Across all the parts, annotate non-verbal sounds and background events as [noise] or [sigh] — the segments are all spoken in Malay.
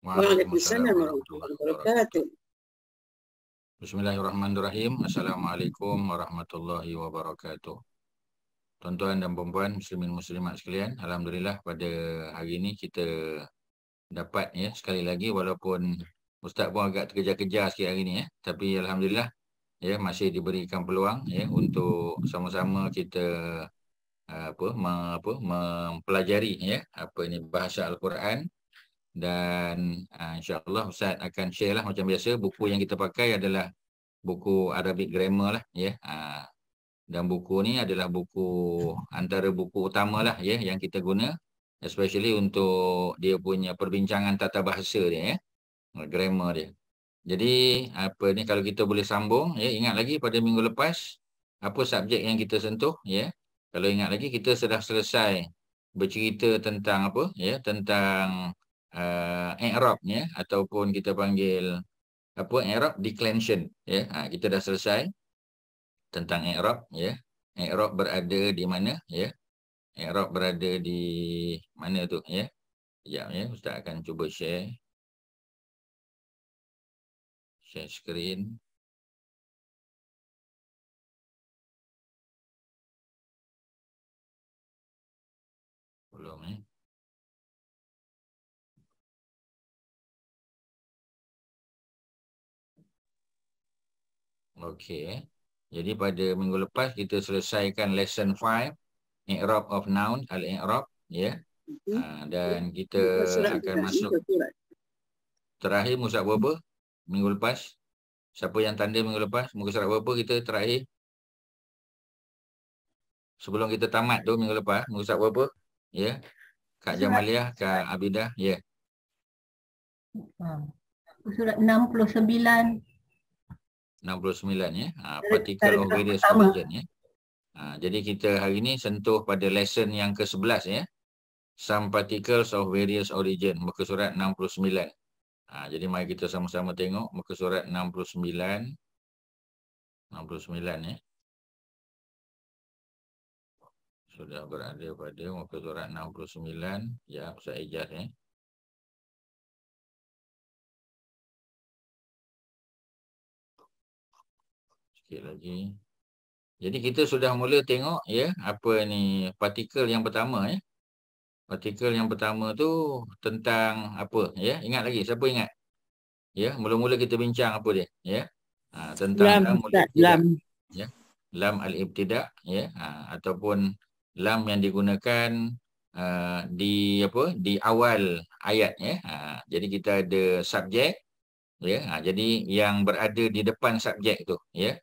Waalaikumsalam Bismillahirrahmanirrahim. Assalamualaikum warahmatullahi wabarakatuh. Tuan-tuan dan puan-puan muslimin muslimat sekalian, alhamdulillah pada hari ini kita dapat ya sekali lagi walaupun ustaz pun agak terkejar-kejar sikit hari ini ya, tapi alhamdulillah ya masih diberikan peluang ya untuk sama-sama kita eh, apa, me, apa mempelajari ya apa ini bahasa al-Quran dan uh, insyaallah ustaz akan share lah macam biasa buku yang kita pakai adalah buku Arabic grammar lah ya yeah. uh, dan buku ni adalah buku antara buku utama lah, ya yeah, yang kita guna especially untuk dia punya perbincangan tata bahasa dia ya yeah. grammar dia jadi apa ni kalau kita boleh sambung ya yeah. ingat lagi pada minggu lepas apa subjek yang kita sentuh ya yeah. kalau ingat lagi kita sudah selesai bercerita tentang apa ya yeah, tentang Eh, eh, Arab ya ataupun kita panggil apa eh, Arab declension ya ha, kita dah selesai tentang Arab ya Arab berada di mana ya Arab berada di mana tu ya Sekejap ya ustaz akan cuba share share screen belum ya Okey. Jadi pada minggu lepas kita selesaikan lesson 5 i'rab of noun al-i'rab ya. Yeah. Mm -hmm. Ah, dan kita yeah. akan masuk terakhir musab apa? Minggu lepas siapa yang tanda minggu lepas muka surat apa kita terakhir sebelum kita tamat tu minggu lepas muka ya. surat apa? Ya. Yeah. Kak Jamaliah, Kak Abidah, ya. Yeah. Ha. Surat 69. 69 ya. Ha, particle of various origin ya. Ha, jadi kita hari ini sentuh pada lesson yang ke-11 ya. Some particles of various origin. Muka surat 69. Ha, jadi mari kita sama-sama tengok muka surat 69. 69 ya. Sudah berada pada muka surat 69. Ya, Ustaz Ejaz ya. sikit lagi. Jadi kita sudah mula tengok ya apa ni partikel yang pertama ya. Partikel yang pertama tu tentang apa ya? Ingat lagi siapa ingat? Ya, mula-mula kita bincang apa dia ya. Ha, tentang lam, lam, tak, ya. lam ya. Lam al-ibtida' ya ha, ataupun lam yang digunakan uh, di apa? di awal ayat ya. Ha, jadi kita ada subjek ya. Ha, jadi yang berada di depan subjek tu ya.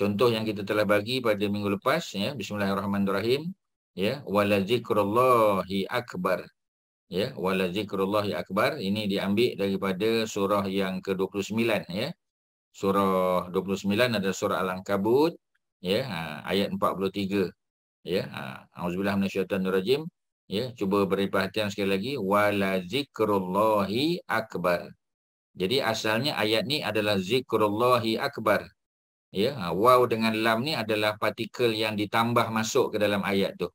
Contoh yang kita telah bagi pada minggu lepas ya bismillahirrahmanirrahim ya wala akbar ya wala akbar ini diambil daripada surah yang ke-29 ya surah 29 adalah surah al-ankabut ya ha, ayat 43 ya ha, auzubillahi minasyaitonirrajim ya cuba beri perhatian sekali lagi wala akbar jadi asalnya ayat ni adalah zikrullahi akbar Ya, waw dengan lam ni adalah partikel yang ditambah masuk ke dalam ayat tu.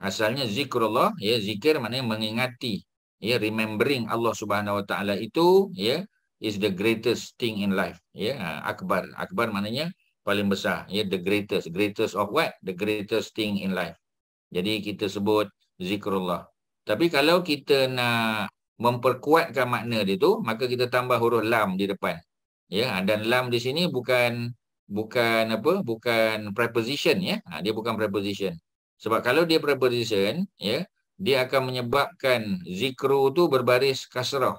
Asalnya zikrullah, ya zikir maknanya mengingati, ya remembering Allah Subhanahu Wa Taala itu, ya is the greatest thing in life, ya akbar. Akbar maknanya paling besar, ya the greatest, greatest of what? The greatest thing in life. Jadi kita sebut zikrullah. Tapi kalau kita nak memperkuatkan makna dia tu, maka kita tambah huruf lam di depan. Ya, dan lam di sini bukan bukan apa bukan preposition ya ha, dia bukan preposition sebab kalau dia preposition ya dia akan menyebabkan zikru tu berbaris kasrah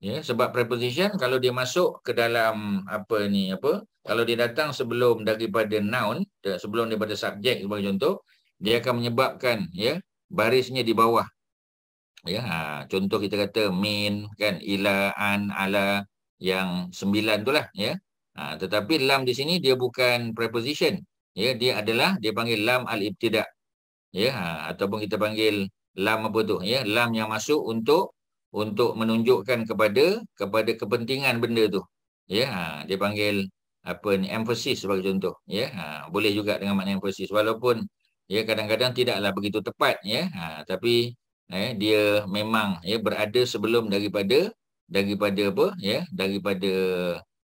ya sebab preposition kalau dia masuk ke dalam apa ni apa kalau dia datang sebelum daripada noun sebelum daripada subjek sebagai contoh dia akan menyebabkan ya barisnya di bawah ya ha, contoh kita kata min kan ila an ala yang sembilan tu lah ya Ha, tetapi lam di sini dia bukan preposition. Ya, dia adalah dia panggil lam al ibtidak, Ya, ha, ataupun kita panggil lam apa tu? Ya, lam yang masuk untuk untuk menunjukkan kepada kepada kepentingan benda tu. Ya, ha, dia panggil apa ni emphasis sebagai contoh. Ya, ha, boleh juga dengan makna emphasis walaupun ya kadang-kadang tidaklah begitu tepat ya. Ha, tapi eh, dia memang ya berada sebelum daripada daripada apa ya daripada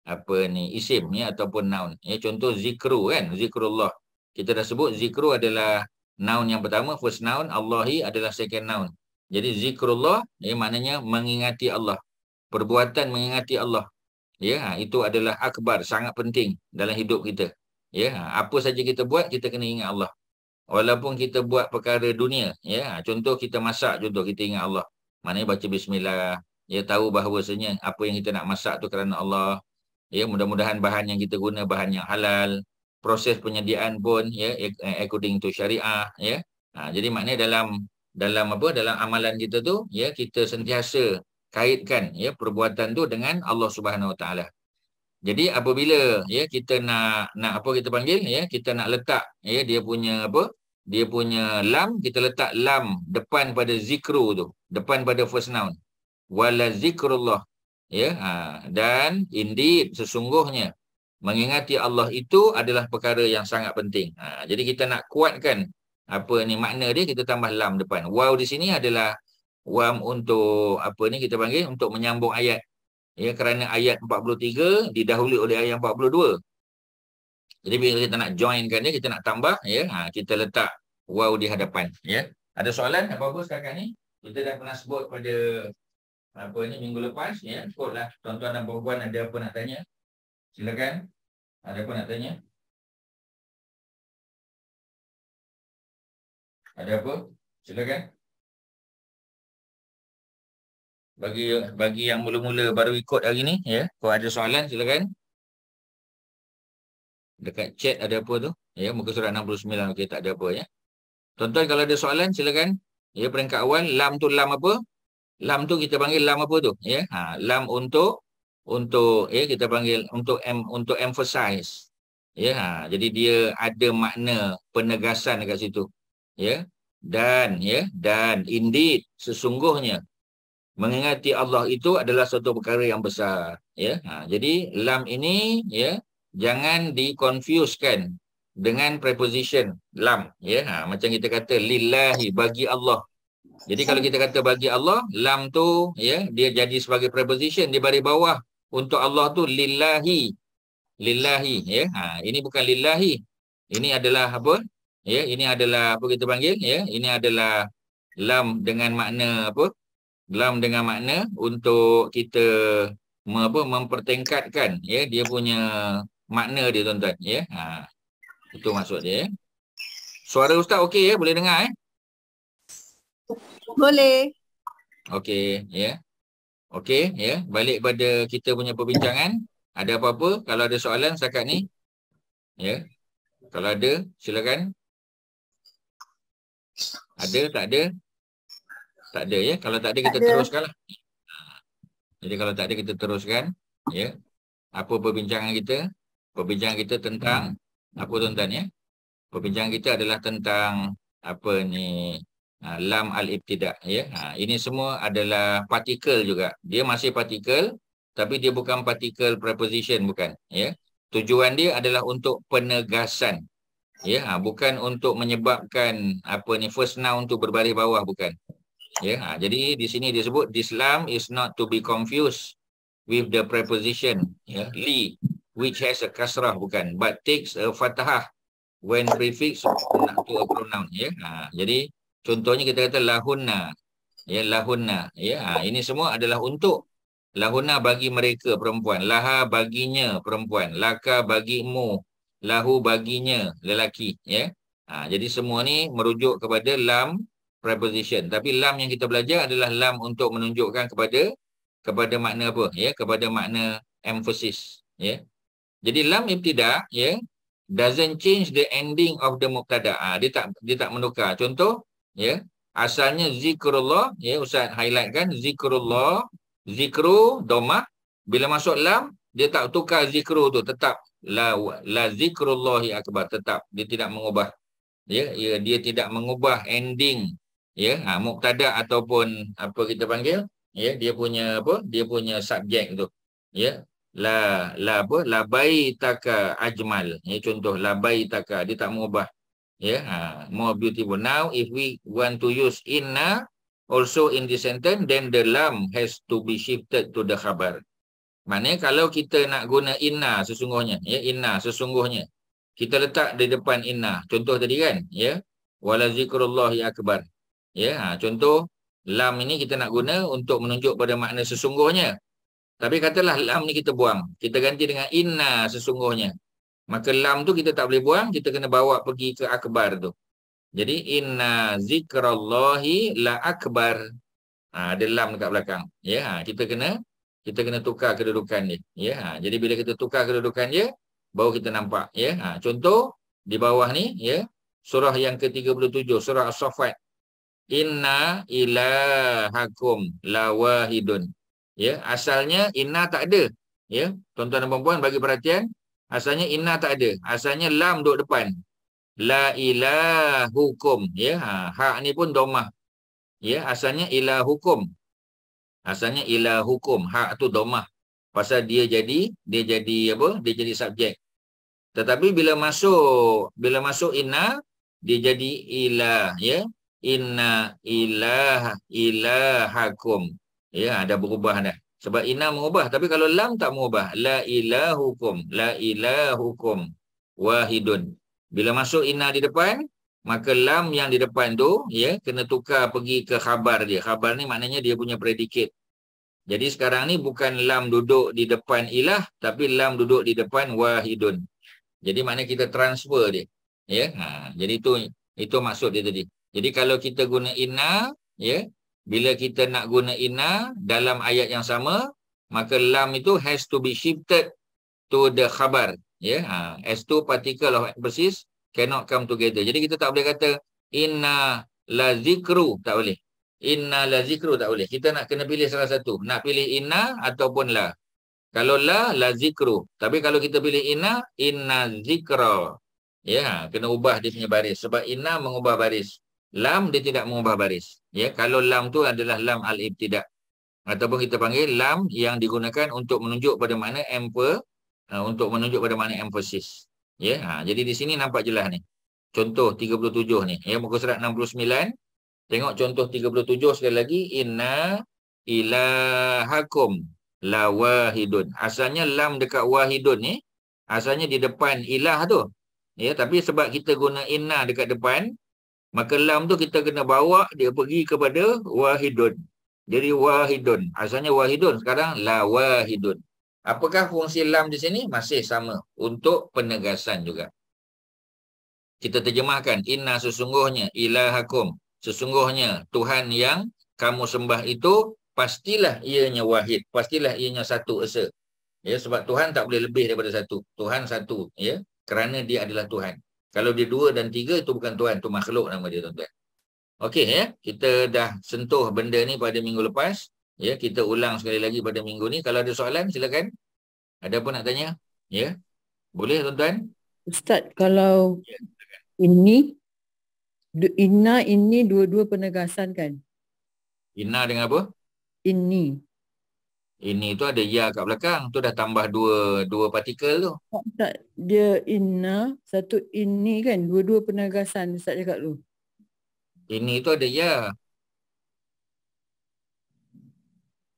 apa ni isim ya ataupun noun ya contoh zikru kan zikrullah kita dah sebut zikru adalah noun yang pertama first noun allahi adalah second noun jadi zikrullah ya maknanya mengingati Allah perbuatan mengingati Allah ya ha, itu adalah akbar sangat penting dalam hidup kita ya ha, apa saja kita buat kita kena ingat Allah walaupun kita buat perkara dunia ya ha, contoh kita masak contoh kita ingat Allah maknanya baca bismillah ya tahu bahawasanya apa yang kita nak masak tu kerana Allah ya mudah-mudahan bahan yang kita guna bahan yang halal proses penyediaan pun ya eh, according to syariah ya ha, jadi maknanya dalam dalam apa dalam amalan kita tu ya kita sentiasa kaitkan ya perbuatan tu dengan Allah Subhanahu Wa Taala jadi apabila ya kita nak nak apa kita panggil ya kita nak letak ya dia punya apa dia punya lam kita letak lam depan pada zikru tu depan pada first noun wala zikrullah ya ha. dan indeed sesungguhnya mengingati Allah itu adalah perkara yang sangat penting ha. jadi kita nak kuatkan apa ni makna dia kita tambah lam depan wow di sini adalah wam untuk apa ni kita panggil untuk menyambung ayat ya kerana ayat 43 didahului oleh ayat 42 jadi bila kita nak joinkan dia kita nak tambah ya ha. kita letak wow di hadapan ya ada soalan apa-apa sekarang ni kita dah pernah sebut pada apa ni minggu lepas ya ikutlah tuan-tuan dan puan ada apa nak tanya silakan ada apa nak tanya ada apa silakan bagi bagi yang mula-mula baru ikut hari ni ya kalau ada soalan silakan dekat chat ada apa tu ya muka surat 69 okey tak ada apa ya tuan-tuan kalau ada soalan silakan ya peringkat awal lam tu lam apa lam tu kita panggil lam apa tu ya ha, lam untuk untuk ya kita panggil untuk em, untuk emphasize ya ha, jadi dia ada makna penegasan dekat situ ya dan ya dan indeed sesungguhnya mengingati Allah itu adalah satu perkara yang besar ya ha, jadi lam ini ya jangan dikonfuskan dengan preposition lam ya ha, macam kita kata lillahi bagi Allah jadi kalau kita kata bagi Allah, lam tu ya dia jadi sebagai preposition di baris bawah untuk Allah tu lillahi. Lillahi ya. Ha, ini bukan lillahi. Ini adalah apa? Ya, ini adalah apa kita panggil ya? Ini adalah lam dengan makna apa? Lam dengan makna untuk kita apa mempertingkatkan ya dia punya makna dia tuan-tuan ya. Ha, itu maksud dia. Ya. Suara ustaz okey ya, boleh dengar eh? Boleh. Okey, ya. Yeah. Okey, ya. Yeah. Balik pada kita punya perbincangan. Ada apa-apa? Kalau ada soalan setakat ni? Ya. Yeah. Kalau ada, silakan. Ada, tak ada? Tak ada, ya. Yeah. Kalau tak ada, kita teruskan lah, ha. Jadi kalau tak ada, kita teruskan. Ya. Yeah. Apa perbincangan kita? Perbincangan kita tentang, apa tuan-tuan ya? Perbincangan kita adalah tentang apa ni, ha, lam al-ibtida ya ha, ini semua adalah partikel juga dia masih partikel tapi dia bukan partikel preposition bukan ya tujuan dia adalah untuk penegasan ya ha, bukan untuk menyebabkan apa ni first noun tu berbaris bawah bukan ya ha, jadi di sini dia sebut this lam is not to be confused with the preposition ya li which has a kasrah bukan but takes a fathah when prefix to a pronoun ya ha, jadi Contohnya kita kata lahunna. Ya lahunna. Ya ha, ini semua adalah untuk lahunna bagi mereka perempuan, laha baginya perempuan, laka bagimu, lahu baginya lelaki, ya. Ha, jadi semua ni merujuk kepada lam preposition. Tapi lam yang kita belajar adalah lam untuk menunjukkan kepada kepada makna apa? Ya, kepada makna emphasis, ya. Jadi lam tidak ya, doesn't change the ending of the mubtada. Ha, dia tak dia tak menukar. Contoh ya asalnya zikrullah ya ustaz highlight kan zikrullah zikru doma bila masuk lam dia tak tukar zikru tu tetap la la zikrullahi akbar tetap dia tidak mengubah ya ya dia tidak mengubah ending ya ha, muktada ataupun apa kita panggil ya dia punya apa dia punya subjek tu ya la la apa la baitaka ajmal ya contoh la baitaka dia tak mengubah Yeah, ha, uh, more beautiful. Now, if we want to use inna also in this sentence, then the lam has to be shifted to the khabar. Maknanya kalau kita nak guna inna sesungguhnya, ya yeah, inna sesungguhnya, kita letak di depan inna. Contoh tadi kan, ya. Yeah, ya akbar. Ya, yeah, ha, uh, contoh lam ini kita nak guna untuk menunjuk pada makna sesungguhnya. Tapi katalah lam ni kita buang. Kita ganti dengan inna sesungguhnya. Maka lam tu kita tak boleh buang, kita kena bawa pergi ke akbar tu. Jadi inna zikrallahi la akbar. Ha, ada lam dekat belakang. Ya, ha, kita kena kita kena tukar kedudukan dia. Ya, ha, jadi bila kita tukar kedudukan dia, baru kita nampak ya. Ha, contoh di bawah ni ya, surah yang ke-37 surah As-Saffat. Inna ilahakum lawahidun. Ya, asalnya inna tak ada. Ya, tuan-tuan dan puan-puan bagi perhatian, Asalnya inna tak ada. Asalnya lam duduk depan. La ilah hukum. Ya, ha. Hak ni pun domah. Ya, asalnya ilah hukum. Asalnya ilah hukum. Hak tu domah. Pasal dia jadi, dia jadi apa? Dia jadi subjek. Tetapi bila masuk, bila masuk inna, dia jadi ilah. Ya, inna ilah ilah hakum. Ya, ada berubah dah. Sebab inna mengubah. Tapi kalau lam tak mengubah. La ilahukum. La ilahukum. Wahidun. Bila masuk inna di depan, maka lam yang di depan tu, ya, kena tukar pergi ke khabar dia. Khabar ni maknanya dia punya predikat. Jadi sekarang ni bukan lam duduk di depan ilah, tapi lam duduk di depan wahidun. Jadi maknanya kita transfer dia. Ya, ha, jadi itu itu maksud dia tadi. Jadi kalau kita guna inna, ya, bila kita nak guna inna dalam ayat yang sama, maka lam itu has to be shifted to the khabar. Yeah? Ha. As to particle of emphasis cannot come together. Jadi kita tak boleh kata inna la zikru. Tak boleh. Inna la zikru tak boleh. Kita nak kena pilih salah satu. Nak pilih inna ataupun la. Kalau la, la zikru. Tapi kalau kita pilih inna, inna zikra. Ya, yeah, ha, kena ubah dia punya baris. Sebab inna mengubah baris. Lam dia tidak mengubah baris. Ya, kalau lam tu adalah lam al-ibtida. Ataupun kita panggil lam yang digunakan untuk menunjuk pada mana emper ha, untuk menunjuk pada mana emphasis. Ya, ha, jadi di sini nampak jelas ni. Contoh 37 ni. Ya, muka surat 69. Tengok contoh 37 sekali lagi. Inna ilahakum la wahidun. Asalnya lam dekat wahidun ni. Asalnya di depan ilah tu. Ya, tapi sebab kita guna inna dekat depan. Maka lam tu kita kena bawa dia pergi kepada wahidun. Jadi wahidun. Asalnya wahidun. Sekarang la wahidun. Apakah fungsi lam di sini? Masih sama. Untuk penegasan juga. Kita terjemahkan. Inna sesungguhnya ilahakum. Sesungguhnya Tuhan yang kamu sembah itu pastilah ianya wahid. Pastilah ianya satu esa. Ya, sebab Tuhan tak boleh lebih daripada satu. Tuhan satu. Ya, kerana dia adalah Tuhan. Kalau dia dua dan tiga, itu bukan Tuhan. Itu makhluk nama dia, tuan-tuan. Okey, ya? kita dah sentuh benda ni pada minggu lepas. Ya, Kita ulang sekali lagi pada minggu ni. Kalau ada soalan, silakan. Ada apa nak tanya? Ya, Boleh, tuan-tuan? Ustaz, kalau ya, ini, inna ini dua-dua penegasan kan? Inna dengan apa? Ini ini tu ada ya kat belakang tu dah tambah dua dua partikel tu tak dia inna satu ini kan dua-dua penegasan ustaz cakap tu ini tu ada ya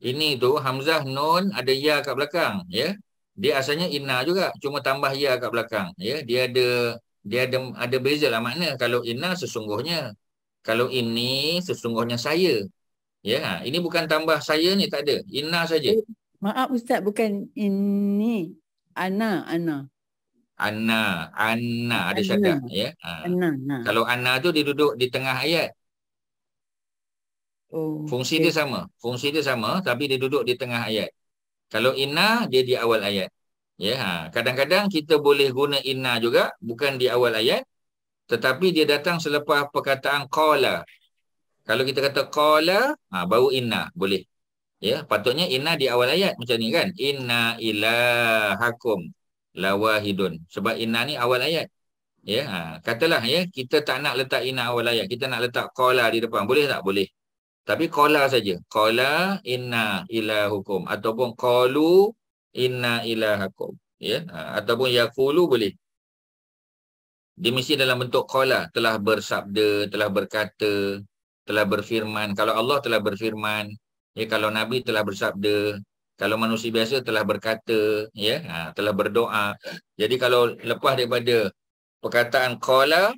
ini tu hamzah nun ada ya kat belakang ya dia asalnya inna juga cuma tambah ya kat belakang ya dia ada dia ada ada bezalah makna kalau inna sesungguhnya kalau ini sesungguhnya saya Ya, ini bukan tambah saya ni tak ada. Inna saja. Eh, maaf ustaz bukan ini. Ana, ana. Ana, ana ada syarat, ya. Ana, ha. ana. Kalau ana tu duduk di tengah ayat. Oh, fungsi okay. dia sama. Fungsi dia sama tapi dia duduk di tengah ayat. Kalau inna dia di awal ayat. Ya, ha. kadang-kadang kita boleh guna inna juga bukan di awal ayat tetapi dia datang selepas perkataan qala kalau kita kata qala, ha, baru inna, boleh. Ya, patutnya inna di awal ayat macam ni kan. Inna ilahakum lawahidun. Sebab inna ni awal ayat. Ya, ha, katalah ya, kita tak nak letak inna awal ayat. Kita nak letak qala di depan. Boleh tak? Boleh. Tapi qala saja. Qala inna ilahukum ataupun qalu inna ilahakum. Ya, ha, ataupun yaqulu boleh. Dia mesti dalam bentuk qala telah bersabda, telah berkata, telah berfirman, kalau Allah telah berfirman, ya kalau nabi telah bersabda, kalau manusia biasa telah berkata, ya, ha, telah berdoa. Jadi kalau lepas daripada perkataan qala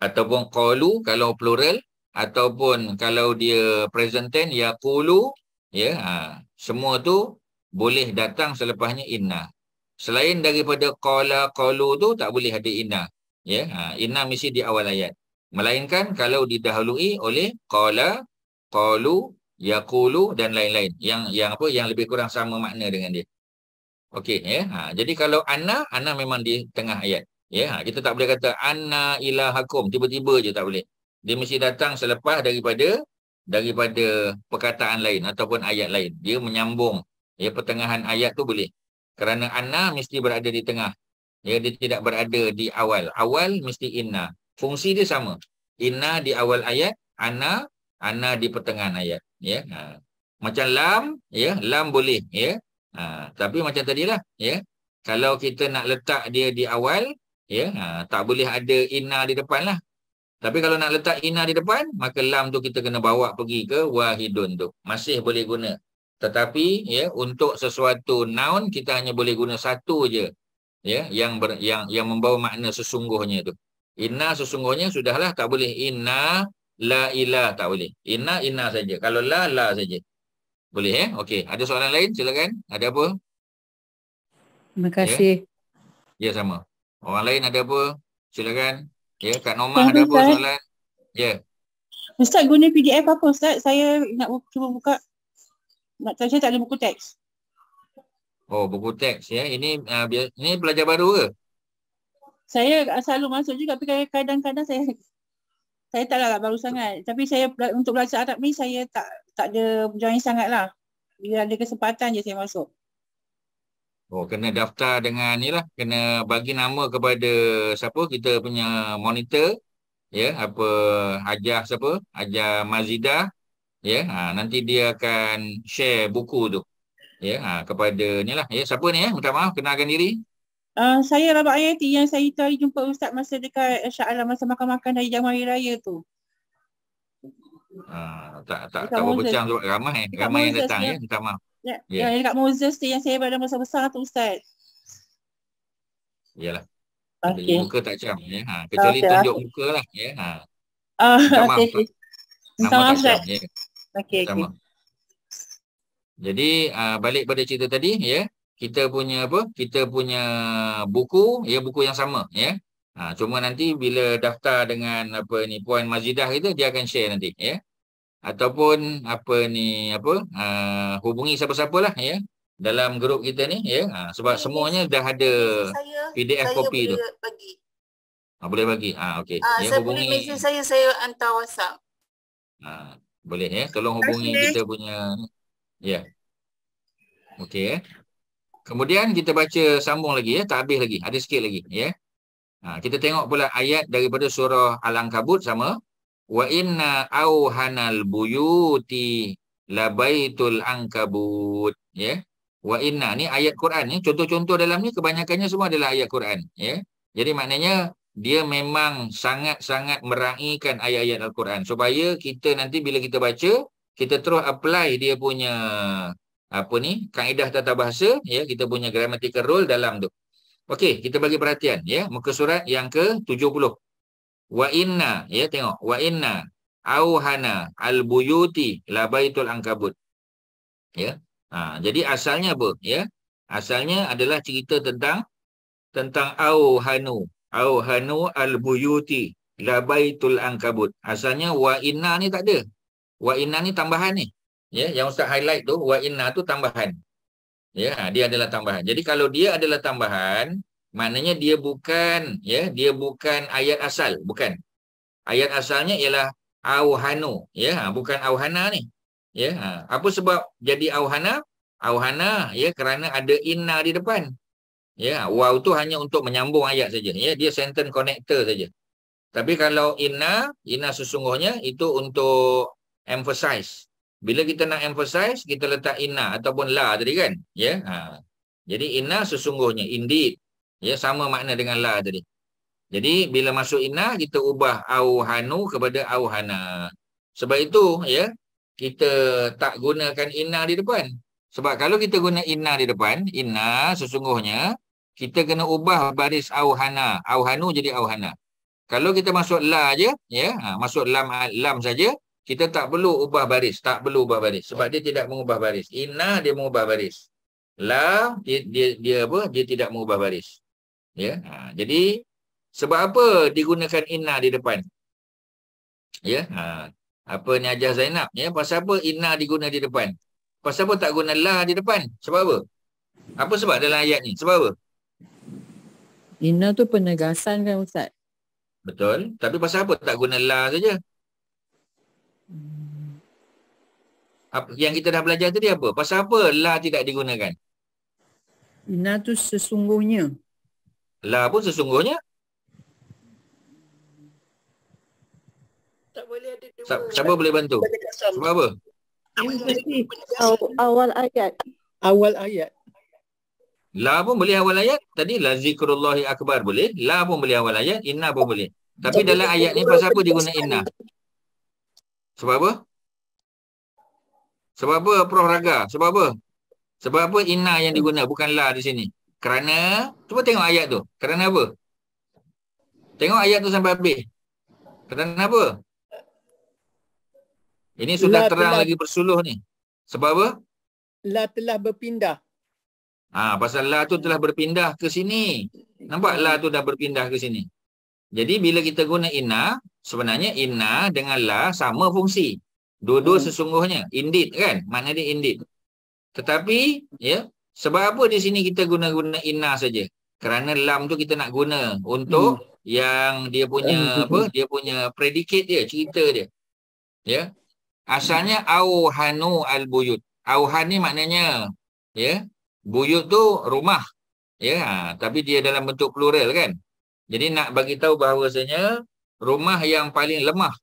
ataupun qalu kalau plural ataupun kalau dia present tense ya yaqulu, ya, ha, semua tu boleh datang selepasnya inna. Selain daripada qala qalu tu tak boleh ada inna. Ya, ha, inna mesti di awal ayat melainkan kalau didahului oleh qala qalu yaqulu dan lain-lain yang yang apa yang lebih kurang sama makna dengan dia okey ya ha, jadi kalau anna anna memang di tengah ayat ya ha, kita tak boleh kata anna ilahakum tiba-tiba je tak boleh dia mesti datang selepas daripada daripada perkataan lain ataupun ayat lain dia menyambung ya pertengahan ayat tu boleh kerana anna mesti berada di tengah ya dia tidak berada di awal awal mesti inna fungsi dia sama inna di awal ayat ana ana di pertengahan ayat ya ha. macam lam ya lam boleh ya ha. tapi macam tadi lah, ya kalau kita nak letak dia di awal ya ha. tak boleh ada inna di depan lah. tapi kalau nak letak inna di depan maka lam tu kita kena bawa pergi ke wahidun tu masih boleh guna tetapi ya untuk sesuatu noun kita hanya boleh guna satu je ya yang ber, yang yang membawa makna sesungguhnya tu Inna sesungguhnya sudahlah tak boleh. Inna la ilah tak boleh. Inna inna saja. Kalau la la saja. Boleh ya? Eh? Okey. Ada soalan lain? Silakan. Ada apa? Terima kasih. Ya yeah? yeah, sama. Orang lain ada apa? Silakan. Ya yeah, Kak Norma ada apa soalan? Ya. Yeah. Ustaz guna PDF apa Ustaz? Saya nak cuba buka. Nak saya tak ada buku teks. Oh buku teks ya. Yeah. Ini uh, ini pelajar baru ke? saya ah, selalu masuk juga tapi kadang-kadang saya saya taklah agak baru sangat tapi saya untuk belajar Arab ni saya tak tak ada join sangatlah bila ada kesempatan je saya masuk Oh kena daftar dengan ni lah kena bagi nama kepada siapa kita punya monitor ya apa Hajah siapa Hajah Mazidah ya ha, nanti dia akan share buku tu ya ha, kepada ni lah ya siapa ni ya minta maaf kenalkan diri Ah, saya Rabah Ayati yang saya itu hari jumpa Ustaz masa dekat eh, Shah Alam masa makan-makan dari jam hari raya tu. Uh, tak tak tak berbincang sebab ramai dekat ramai yang datang ya, ya. minta maaf. Ya, yeah. yang dekat Moses tu yang saya pada masa besar tu Ustaz. Iyalah. Okay. Muka tak cam ya. Ha, kecuali okay, lah. tunjuk okay. muka lah ya. Ha. Ah, uh, okay. Minta maaf Ustaz. Okay. Ya. Okay. Jadi uh, balik pada cerita tadi ya. Yeah kita punya apa kita punya buku ya buku yang sama ya ha, cuma nanti bila daftar dengan apa ni puan Mazidah kita dia akan share nanti ya ataupun apa ni apa uh, hubungi siapa-siapalah ya dalam grup kita ni ya ha, sebab saya, semuanya dah ada saya, PDF copy tu bagi. Ha, boleh bagi Ah, okey ha, saya hubungi boleh saya saya hantar WhatsApp ha, boleh ya tolong hubungi kita punya ya okey ya Kemudian kita baca sambung lagi ya, tak habis lagi, ada sikit lagi ya. Ha, kita tengok pula ayat daripada surah Al-Ankabut sama wa inna auhanal buyuti labaitul ankabut ya. Wa inna ni ayat Quran ni contoh-contoh dalam ni kebanyakannya semua adalah ayat Quran ya. Jadi maknanya dia memang sangat-sangat meraihkan ayat-ayat Al-Quran supaya kita nanti bila kita baca kita terus apply dia punya apa ni kaedah tata bahasa ya kita punya grammatical rule dalam tu okey kita bagi perhatian ya muka surat yang ke 70 wa inna ya tengok wa inna auhana albuyuti labaitul angkabut ya ha, jadi asalnya apa ya asalnya adalah cerita tentang tentang al buyuti albuyuti labaitul angkabut asalnya wa inna ni tak ada wa inna ni tambahan ni Ya, yang Ustaz highlight tu wa inna tu tambahan. Ya, ha, dia adalah tambahan. Jadi kalau dia adalah tambahan, maknanya dia bukan ya, dia bukan ayat asal, bukan. Ayat asalnya ialah auhanu, ya, ha, bukan auhana ni. Ya, ha, apa sebab jadi auhana? Auhana ya kerana ada inna di depan. Ya, waw tu hanya untuk menyambung ayat saja, ya, dia sentence connector saja. Tapi kalau inna, inna sesungguhnya itu untuk emphasize bila kita nak emphasize, kita letak inna ataupun la tadi kan? Ya. Yeah? Ha. Jadi inna sesungguhnya, indeed. Ya, yeah? sama makna dengan la tadi. Jadi bila masuk inna, kita ubah auhanu kepada auhana. Sebab itu, ya, yeah? kita tak gunakan inna di depan. Sebab kalau kita guna inna di depan, inna sesungguhnya, kita kena ubah baris auhana. Auhanu jadi auhana. Kalau kita masuk la je, ya, yeah? Ha, masuk lam lam saja, kita tak perlu ubah baris. Tak perlu ubah baris. Sebab dia tidak mengubah baris. Inna dia mengubah baris. La dia, dia, dia apa? Dia tidak mengubah baris. Ya. Yeah? Ha, jadi sebab apa digunakan inna di depan? Ya. Yeah? Ha, apa ni ajar Zainab? Ya. Yeah? Pasal apa inna diguna di depan? Pasal apa tak guna la di depan? Sebab apa? Apa sebab dalam ayat ni? Sebab apa? Inna tu penegasan kan Ustaz? Betul. Tapi pasal apa tak guna la saja? apa, yang kita dah belajar tadi apa? Pasal apa la tidak digunakan? La tu sesungguhnya. La pun sesungguhnya. Tak boleh ada dua. Siapa, boleh bantu? Sebab apa? Awal ayat. Awal ayat. La pun boleh awal ayat. Tadi la zikrullahi akbar boleh. La pun boleh awal ayat. Inna pun boleh. Tapi dalam ayat ni pasal apa digunakan inna? Sebab apa? Sebab apa Prof Raga? Sebab apa? Sebab apa inna yang diguna bukan la di sini? Kerana cuba tengok ayat tu. Kerana apa? Tengok ayat tu sampai habis. Kerana apa? Ini sudah la terang telah, lagi bersuluh ni. Sebab apa? La telah berpindah. Ah, ha, pasal la tu telah berpindah ke sini. Nampak la tu dah berpindah ke sini. Jadi bila kita guna inna, sebenarnya inna dengan la sama fungsi. Dua-dua hmm. sesungguhnya. Indeed kan? Maknanya dia indeed. Tetapi, ya, sebab apa di sini kita guna-guna inna saja? Kerana lam tu kita nak guna untuk hmm. yang dia punya apa? Dia punya predicate dia, cerita dia. Ya. Asalnya hmm. auhanu albuyut. Auhan ni maknanya ya, buyut tu rumah. Ya, ha, tapi dia dalam bentuk plural kan. Jadi nak bagi tahu bahawasanya rumah yang paling lemah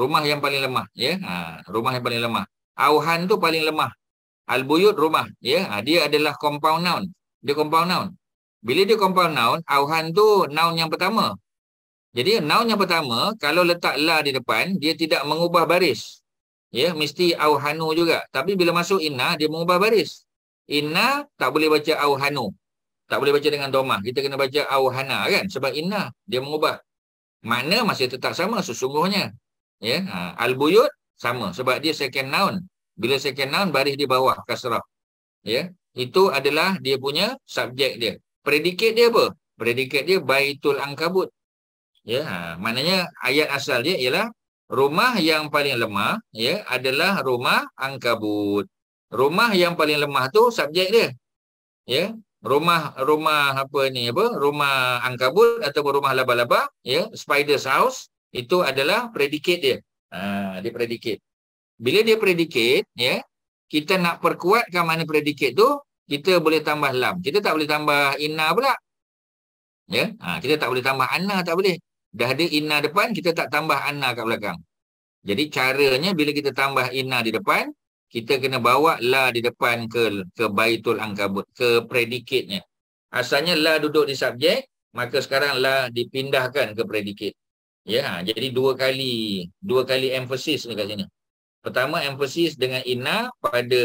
rumah yang paling lemah ya ha, rumah yang paling lemah auhan tu paling lemah al buyut rumah ya ha, dia adalah compound noun dia compound noun bila dia compound noun auhan tu noun yang pertama jadi noun yang pertama kalau letak la di depan dia tidak mengubah baris ya mesti auhanu juga tapi bila masuk inna dia mengubah baris inna tak boleh baca auhanu tak boleh baca dengan domah kita kena baca auhana kan sebab inna dia mengubah mana masih tetap sama sesungguhnya ya yeah. Ha, al-buyut sama sebab dia second noun bila second noun baris di bawah kasrah ya itu adalah dia punya subjek dia predikat dia apa predikat dia baitul angkabut ya yeah. Ha, maknanya ayat asal dia ialah rumah yang paling lemah ya adalah rumah angkabut rumah yang paling lemah tu subjek dia ya rumah rumah apa ni apa rumah angkabut ataupun rumah laba-laba ya yeah. spider's house itu adalah predikat dia. Ha, dia predikat. Bila dia predikat, ya, kita nak perkuatkan mana predikat tu, kita boleh tambah lam. Kita tak boleh tambah inna pula. Ya? Ha, kita tak boleh tambah anna, tak boleh. Dah ada inna depan, kita tak tambah anna kat belakang. Jadi caranya bila kita tambah inna di depan, kita kena bawa la di depan ke ke baitul angkabut, ke predikatnya. Asalnya la duduk di subjek, maka sekarang la dipindahkan ke predikat. Ya, jadi dua kali dua kali emphasis dekat sini. Pertama emphasis dengan inna pada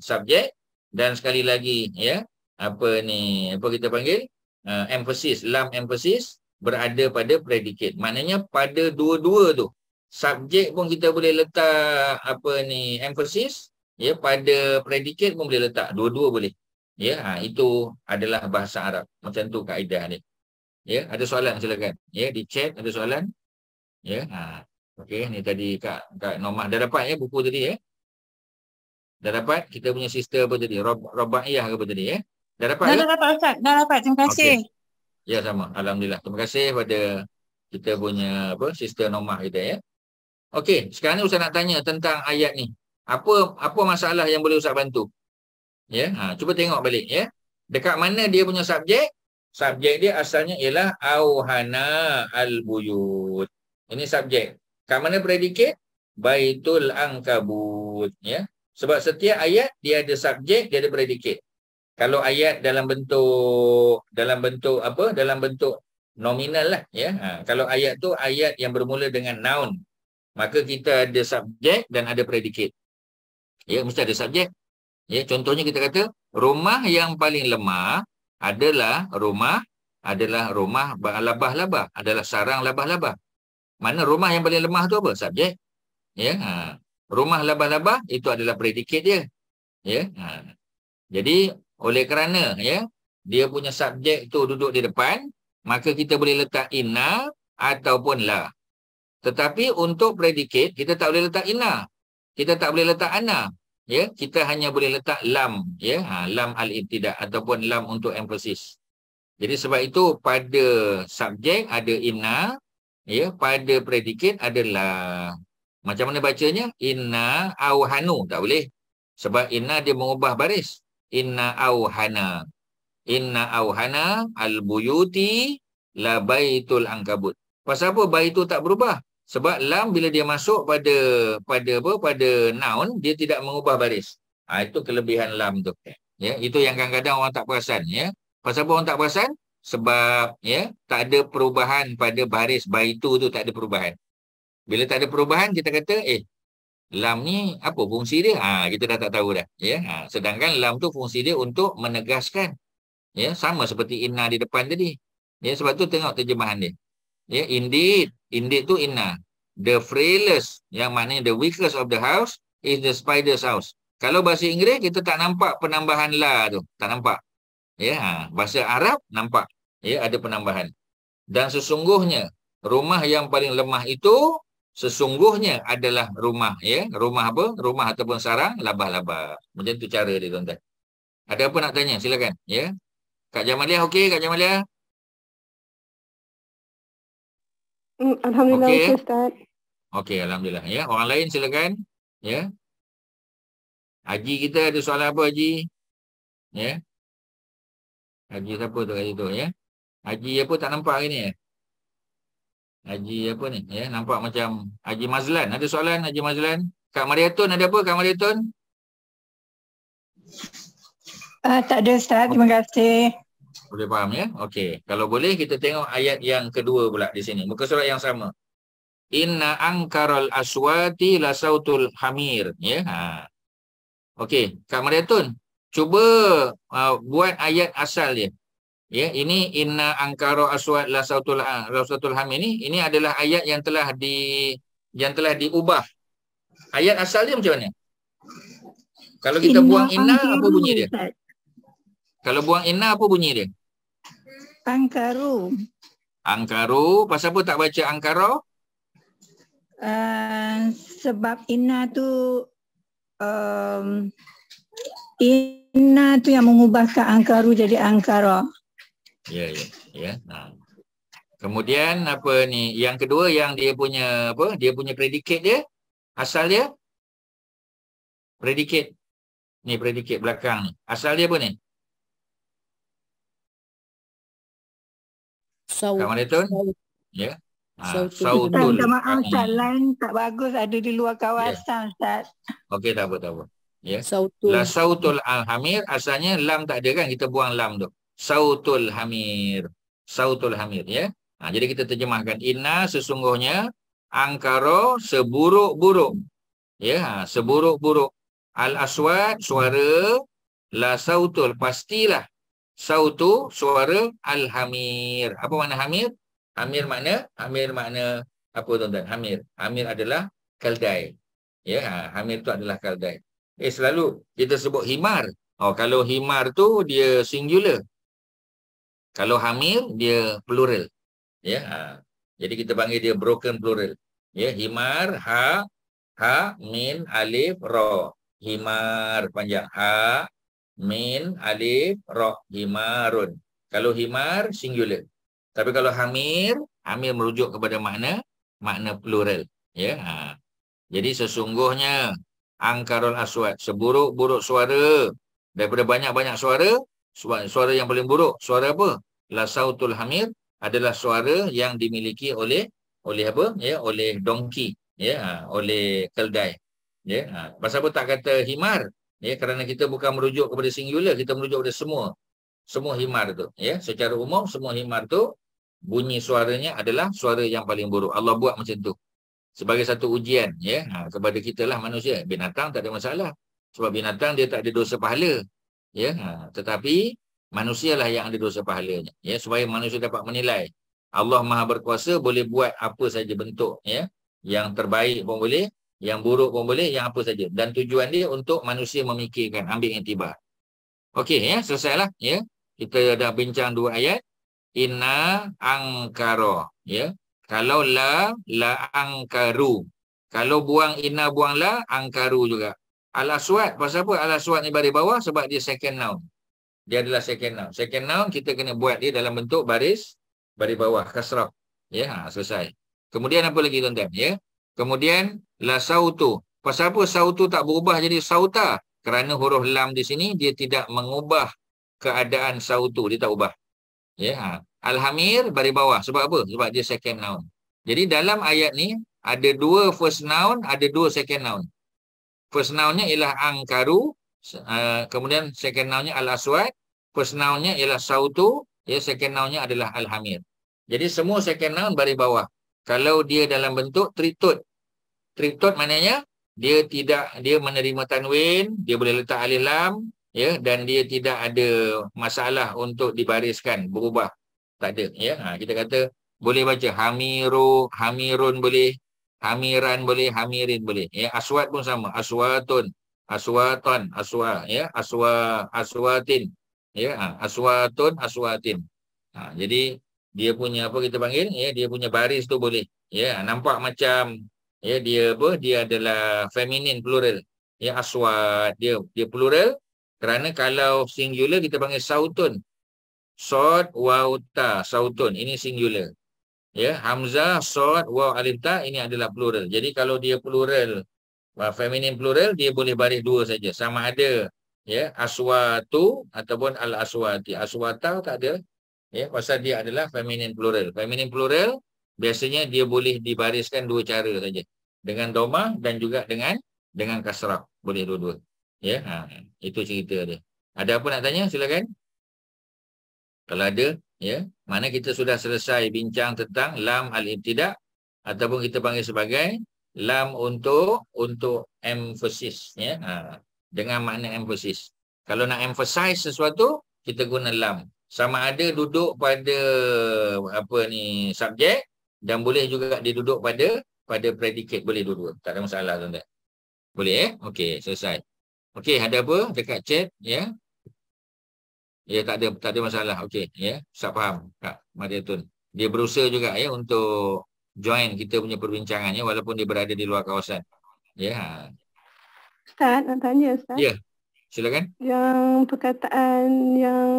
subjek dan sekali lagi ya, apa ni? Apa kita panggil? Uh, emphasis lam emphasis berada pada predikat. Maknanya pada dua-dua tu. Subjek pun kita boleh letak apa ni? emphasis ya pada predikat pun boleh letak dua-dua boleh. Ya, ah, itu adalah bahasa Arab. Macam tu kaedah ni. Ya, ada soalan silakan. Ya, di chat ada soalan. Ya. Ha. Okey, ni tadi Kak Kak Nomah dah dapat ya buku tadi ya. Dah dapat kita punya sister apa tadi? Rob Robaiah apa tadi ya? Dah dapat. Dah, ya? dah dapat Ustaz. Dah dapat. Terima kasih. Okay. Ya, sama. Alhamdulillah. Terima kasih pada kita punya apa sister Nomah kita ya. Okey, sekarang ni Ustaz nak tanya tentang ayat ni. Apa apa masalah yang boleh Ustaz bantu? Ya, ha, cuba tengok balik ya. Dekat mana dia punya subjek? Subjek dia asalnya ialah auhana al-buyut. Ini subjek. Kat mana predikat? Baitul angkabut. Ya? Sebab setiap ayat dia ada subjek, dia ada predikat. Kalau ayat dalam bentuk dalam bentuk apa? Dalam bentuk nominal lah. Ya? Ha. Kalau ayat tu ayat yang bermula dengan noun. Maka kita ada subjek dan ada predikat. Ya, mesti ada subjek. Ya, contohnya kita kata rumah yang paling lemah adalah rumah adalah rumah labah-labah adalah sarang labah-labah mana rumah yang paling lemah tu apa subjek ya ha. rumah labah-labah itu adalah predikat dia ya ha. jadi oleh kerana ya dia punya subjek tu duduk di depan maka kita boleh letak inna ataupun la tetapi untuk predikat kita tak boleh letak inna kita tak boleh letak ana ya kita hanya boleh letak lam ya ha, lam al ibtidak ataupun lam untuk emphasis jadi sebab itu pada subjek ada inna ya pada predikat adalah macam mana bacanya inna au hanu tak boleh sebab inna dia mengubah baris inna au hana inna au hana al buyuti la baitul angkabut pasal apa bait itu tak berubah sebab lam bila dia masuk pada pada apa pada noun dia tidak mengubah baris. Ha, itu kelebihan lam tu. Ya, itu yang kadang-kadang orang tak perasan ya. Pasal apa orang tak perasan? Sebab ya, tak ada perubahan pada baris baitu tu tak ada perubahan. Bila tak ada perubahan kita kata eh lam ni apa fungsi dia? Ha, kita dah tak tahu dah ya. Ha, sedangkan lam tu fungsi dia untuk menegaskan ya sama seperti inna di depan tadi. Ya sebab tu tengok terjemahan dia. Ya, yeah, indeed. Indeed tu inna. The frailest, yang maknanya the weakest of the house, is the spider's house. Kalau bahasa Inggeris, kita tak nampak penambahan la tu. Tak nampak. Ya, yeah. Ha. bahasa Arab nampak. Ya, yeah, ada penambahan. Dan sesungguhnya, rumah yang paling lemah itu, sesungguhnya adalah rumah. Ya, yeah. rumah apa? Rumah ataupun sarang, labah-labah. Macam tu cara dia, tuan-tuan. Ada apa nak tanya? Silakan. Ya. Yeah. Kak Jamaliah, okey Kak Jamaliah? Mm, Alhamdulillah okay. Ustaz. Okey, Alhamdulillah. Ya, orang lain silakan. Ya. Haji kita ada soalan apa Haji? Ya. Haji siapa tu kat situ ya? Haji apa tak nampak hari ni ya? Haji apa ni? Ya, nampak macam Haji Mazlan. Ada soalan Haji Mazlan? Kak Mariatun ada apa Kak Mariatun? Uh, ah, tak ada Ustaz. Terima kasih. Boleh faham ya? Okey. Kalau boleh kita tengok ayat yang kedua pula di sini. Muka surat yang sama. Inna angkarul aswati la sautul hamir. Ya. Yeah? Ha. Okey. Kak Mariatun. Cuba uh, buat ayat asal dia. Ya, ini inna angkarul aswati la sautul uh, la sautul ham ini ini adalah ayat yang telah di yang telah diubah. Ayat asal dia macam mana? Kalau kita inna buang inna apa bunyi dia? Ustaz. Kalau buang inna apa bunyi dia? Angkaru. Angkaru. Pasal apa tak baca angkaru? Uh, eh, sebab inna tu um, inna tu yang mengubahkan angkaru jadi angkaru. Ya, ya. ya. Nah. Kemudian apa ni? Yang kedua yang dia punya apa? Dia punya predikat dia? Asal dia? Predikat. Ni predikat belakang ni. Asal dia apa ni? Sau. Kat mana Ya. Ah, Sautun. Tak minta maaf Ustaz lain tak bagus ada di luar kawasan Yeah. Okey tak apa tak apa. Ya. Yeah. Sautul. La sautul al-hamir asalnya lam tak ada kan kita buang lam tu. Sautul hamir. Sautul hamir ya. Yeah. Ha, jadi kita terjemahkan inna sesungguhnya angkara seburuk-buruk. Ya, yeah, ha, seburuk-buruk. Al-aswat suara la sautul pastilah sautu suara alhamir. Apa makna hamir? Hamir makna hamir makna apa tuan-tuan? Hamir. Hamir adalah keldai. Ya, ha, hamir tu adalah keldai. Eh selalu kita sebut himar. Oh kalau himar tu dia singular. Kalau hamir dia plural. Ya. Ha. Jadi kita panggil dia broken plural. Ya, himar ha ha min alif ra. Himar panjang ha Min, alif, roh, himarun. Kalau himar, singular. Tapi kalau hamir, hamir merujuk kepada makna, makna plural. Ya. Ha. Jadi sesungguhnya, angkarul aswad, seburuk-buruk suara, daripada banyak-banyak suara, suara yang paling buruk, suara apa? La sautul hamir adalah suara yang dimiliki oleh oleh apa? Ya, oleh donkey. Ya, ha. oleh keldai. Ya, ha. pasal apa tak kata himar? ya kerana kita bukan merujuk kepada singular kita merujuk kepada semua semua himar tu ya secara umum semua himar tu bunyi suaranya adalah suara yang paling buruk Allah buat macam tu sebagai satu ujian ya ha, kepada kita lah manusia binatang tak ada masalah sebab binatang dia tak ada dosa pahala ya ha, tetapi manusialah yang ada dosa pahalanya ya supaya manusia dapat menilai Allah Maha berkuasa boleh buat apa saja bentuk ya yang terbaik pun boleh yang buruk pun boleh, yang apa saja. Dan tujuan dia untuk manusia memikirkan, ambil yang tiba. Okey, ya, selesailah. Ya. Kita dah bincang dua ayat. Inna angkara. Ya. Kalau la, la angkaru. Kalau buang inna buang la, angkaru juga. Al-aswat, pasal apa al-aswat ni baris bawah? Sebab dia second noun. Dia adalah second noun. Second noun, kita kena buat dia dalam bentuk baris baris bawah, kasrah. Ya, ha, selesai. Kemudian apa lagi tuan-tuan? Ya. Kemudian la sautu. Pasal apa sautu tak berubah jadi sauta? Kerana huruf lam di sini dia tidak mengubah keadaan sautu, dia tak ubah. Ya. Ha. Alhamir bari bawah. Sebab apa? Sebab dia second noun. Jadi dalam ayat ni ada dua first noun, ada dua second noun. First noun-nya ialah angkaru, uh, kemudian second noun-nya al-aswad, first noun-nya ialah sautu, ya second noun-nya adalah alhamir. Jadi semua second noun bari bawah. Kalau dia dalam bentuk tritut triptot maknanya dia tidak dia menerima tanwin, dia boleh letak alif lam ya dan dia tidak ada masalah untuk dibariskan berubah. Tak ada ya. Ha, kita kata boleh baca hamiru, hamirun boleh, hamiran boleh, hamirin boleh. Ya aswat pun sama, aswatun, aswatan, aswa ya, aswa, aswatin. Ya, ha, aswatun, aswatin. Ha, jadi dia punya apa kita panggil ya dia punya baris tu boleh ya nampak macam ya dia apa dia adalah feminine plural ya aswat dia dia plural kerana kalau singular kita panggil sautun sod waw ta sautun ini singular ya hamzah sod waw alif ta ini adalah plural jadi kalau dia plural ah, feminine plural dia boleh baris dua saja sama ada ya aswatu ataupun al aswati aswata tak ada ya pasal dia adalah feminine plural feminine plural biasanya dia boleh dibariskan dua cara saja dengan doma dan juga dengan dengan kasrah boleh dua-dua ya ha, itu cerita dia ada apa nak tanya silakan kalau ada ya mana kita sudah selesai bincang tentang lam al ibtida ataupun kita panggil sebagai lam untuk untuk emphasis ya ha, dengan makna emphasis kalau nak emphasize sesuatu kita guna lam sama ada duduk pada apa ni subjek dan boleh juga diduduk pada pada predikat boleh dua-dua. Tak ada masalah tuan-tuan. Boleh eh? Okey, selesai. Okey, ada apa dekat chat ya? Yeah. Ya yeah, tak ada tak ada masalah. Okey, ya. Yeah. Saya faham Kak Madiatun. Dia berusaha juga ya yeah, untuk join kita punya perbincangan ya yeah, walaupun dia berada di luar kawasan. Ya. Yeah. Ha. Ustaz, nak tanya Ustaz. Ya. Yeah. Silakan. Yang perkataan yang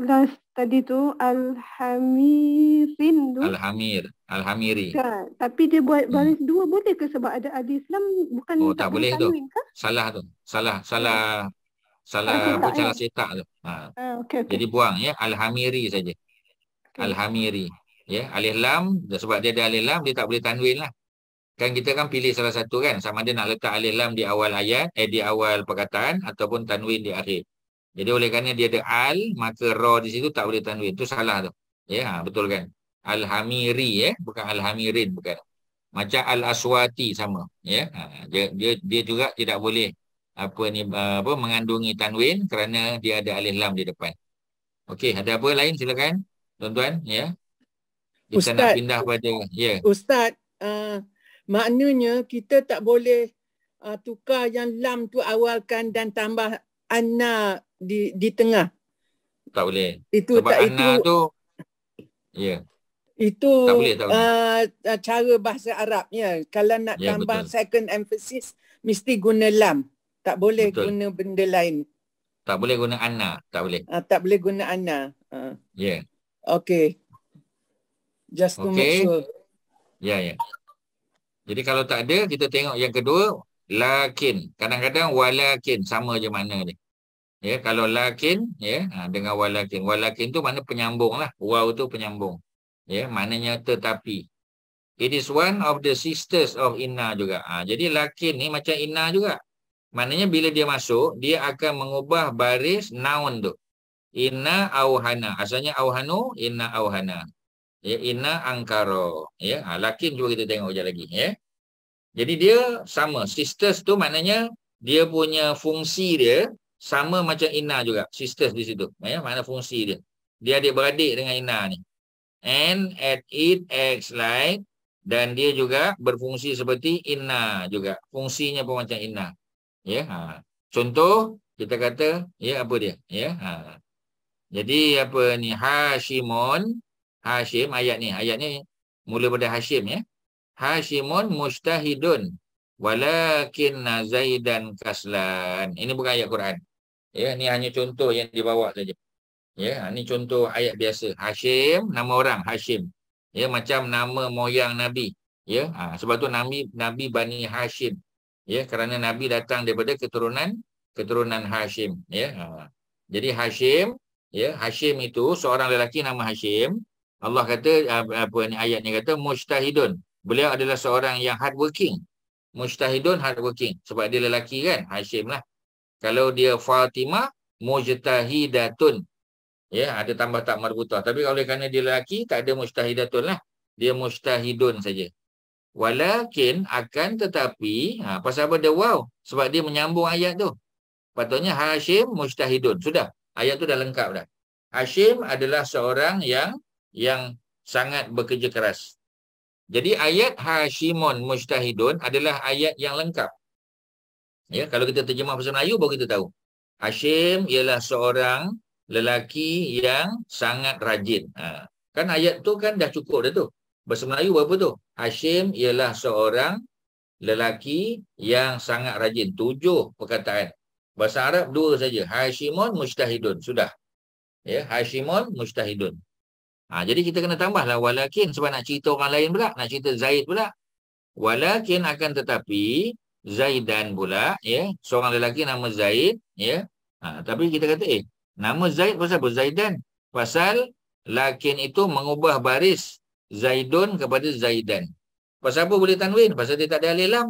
last tadi tu Alhamirin tu. Alhamir. Alhamiri. Tak. Tapi dia buat hmm. baris hmm. dua boleh ke sebab ada adik Islam bukan oh, tak, tak boleh tu. Ke? Salah tu. Salah. Salah. Salah bukan ya. cetak tu. Ha. Ah, okay, okay. Jadi buang ya. Alhamiri saja. Okay. Alhamiri. Ya. Alif lam. Sebab dia ada alif lam dia tak boleh tanwin lah. Kan kita kan pilih salah satu kan. Sama ada nak letak alif lam di awal ayat. Eh di awal perkataan. Ataupun tanwin di akhir. Jadi oleh kerana dia ada al, maka ra di situ tak boleh tanwin. Itu salah tu. Ya, ha, betul kan? Al-Hamiri ya, bukan Al-Hamirin bukan. Macam Al-Aswati sama, ya. Ha, dia, dia dia juga tidak boleh apa ni apa mengandungi tanwin kerana dia ada alif lam di depan. Okey, ada apa lain silakan tuan-tuan ya. Kita Ustaz, nak pindah pada ya. Ustaz, uh, maknanya kita tak boleh uh, tukar yang lam tu awalkan dan tambah anak di di tengah. Tak boleh. Itu Sebab tak Ana itu. Tu, yeah Itu tak boleh, tak uh, cara bahasa Arabnya. Kalau nak ya, tambah betul. second emphasis mesti guna lam. Tak boleh betul. guna benda lain. Tak boleh guna ana, tak boleh. Uh, tak boleh guna ana. Uh. Yeah. Okay. Just to okay. make sure. Ya, yeah, ya. Yeah. Jadi kalau tak ada, kita tengok yang kedua. Lakin. Kadang-kadang walakin. Sama je mana ni. Ya, kalau lakin, ya, ha, dengan walakin. Walakin tu mana penyambung lah. Wow tu penyambung. Ya, maknanya tetapi. It is one of the sisters of Inna juga. Ha, jadi lakin ni macam Inna juga. Maknanya bila dia masuk, dia akan mengubah baris noun tu. Inna auhana. Asalnya auhanu, Inna auhana. Ya, inna angkaro. Ya, ha, lakin juga kita tengok sekejap lagi. Ya. Jadi dia sama. Sisters tu maknanya dia punya fungsi dia sama macam Ina juga sisters di situ ya mana fungsi dia dia adik-beradik dengan Ina ni and at it acts like dan dia juga berfungsi seperti Ina juga fungsinya pun macam Ina ya ha. contoh kita kata ya apa dia ya ha. jadi apa ni Hashimon Hashim ayat ni ayat ni mula pada Hashim ya Hashimun mustahidun walakin Zaidan kaslan ini bukan ayat Quran Ya, ni hanya contoh yang dibawa saja. Ya, ha, ni contoh ayat biasa. Hashim, nama orang Hashim. Ya, macam nama moyang Nabi. Ya, ha, sebab tu Nabi Nabi Bani Hashim. Ya, kerana Nabi datang daripada keturunan keturunan Hashim. Ya, ha. jadi Hashim, ya Hashim itu seorang lelaki nama Hashim. Allah kata ha, apa ni ayat ni kata mustahidun. Beliau adalah seorang yang hardworking. Mustahidun hardworking. Sebab dia lelaki kan, Hashim lah. Kalau dia Fatimah, mujtahidatun. Ya, ada tambah tak marbutah. Tapi kalau kerana dia lelaki, tak ada mujtahidatun lah. Dia mujtahidun saja. Walakin akan tetapi, ha, pasal apa dia wow? Sebab dia menyambung ayat tu. Patutnya Hashim mujtahidun. Sudah. Ayat tu dah lengkap dah. Hashim adalah seorang yang yang sangat bekerja keras. Jadi ayat Hashimun mujtahidun adalah ayat yang lengkap. Ya, kalau kita terjemah bahasa Melayu baru kita tahu. Hashim ialah seorang lelaki yang sangat rajin. Ha. Kan ayat tu kan dah cukup dah tu. Bahasa Melayu berapa tu? Hashim ialah seorang lelaki yang sangat rajin. Tujuh perkataan. Bahasa Arab dua saja. Hashimun mustahidun. Sudah. Ya, Hashimun mustahidun. Ha, jadi kita kena tambahlah walakin sebab nak cerita orang lain pula. Nak cerita Zaid pula. Walakin akan tetapi Zaidan pula ya seorang lelaki nama Zaid ya ha, tapi kita kata eh nama Zaid pasal apa Zaidan pasal lakin itu mengubah baris Zaidun kepada Zaidan pasal apa boleh tanwin pasal dia tak ada alif lam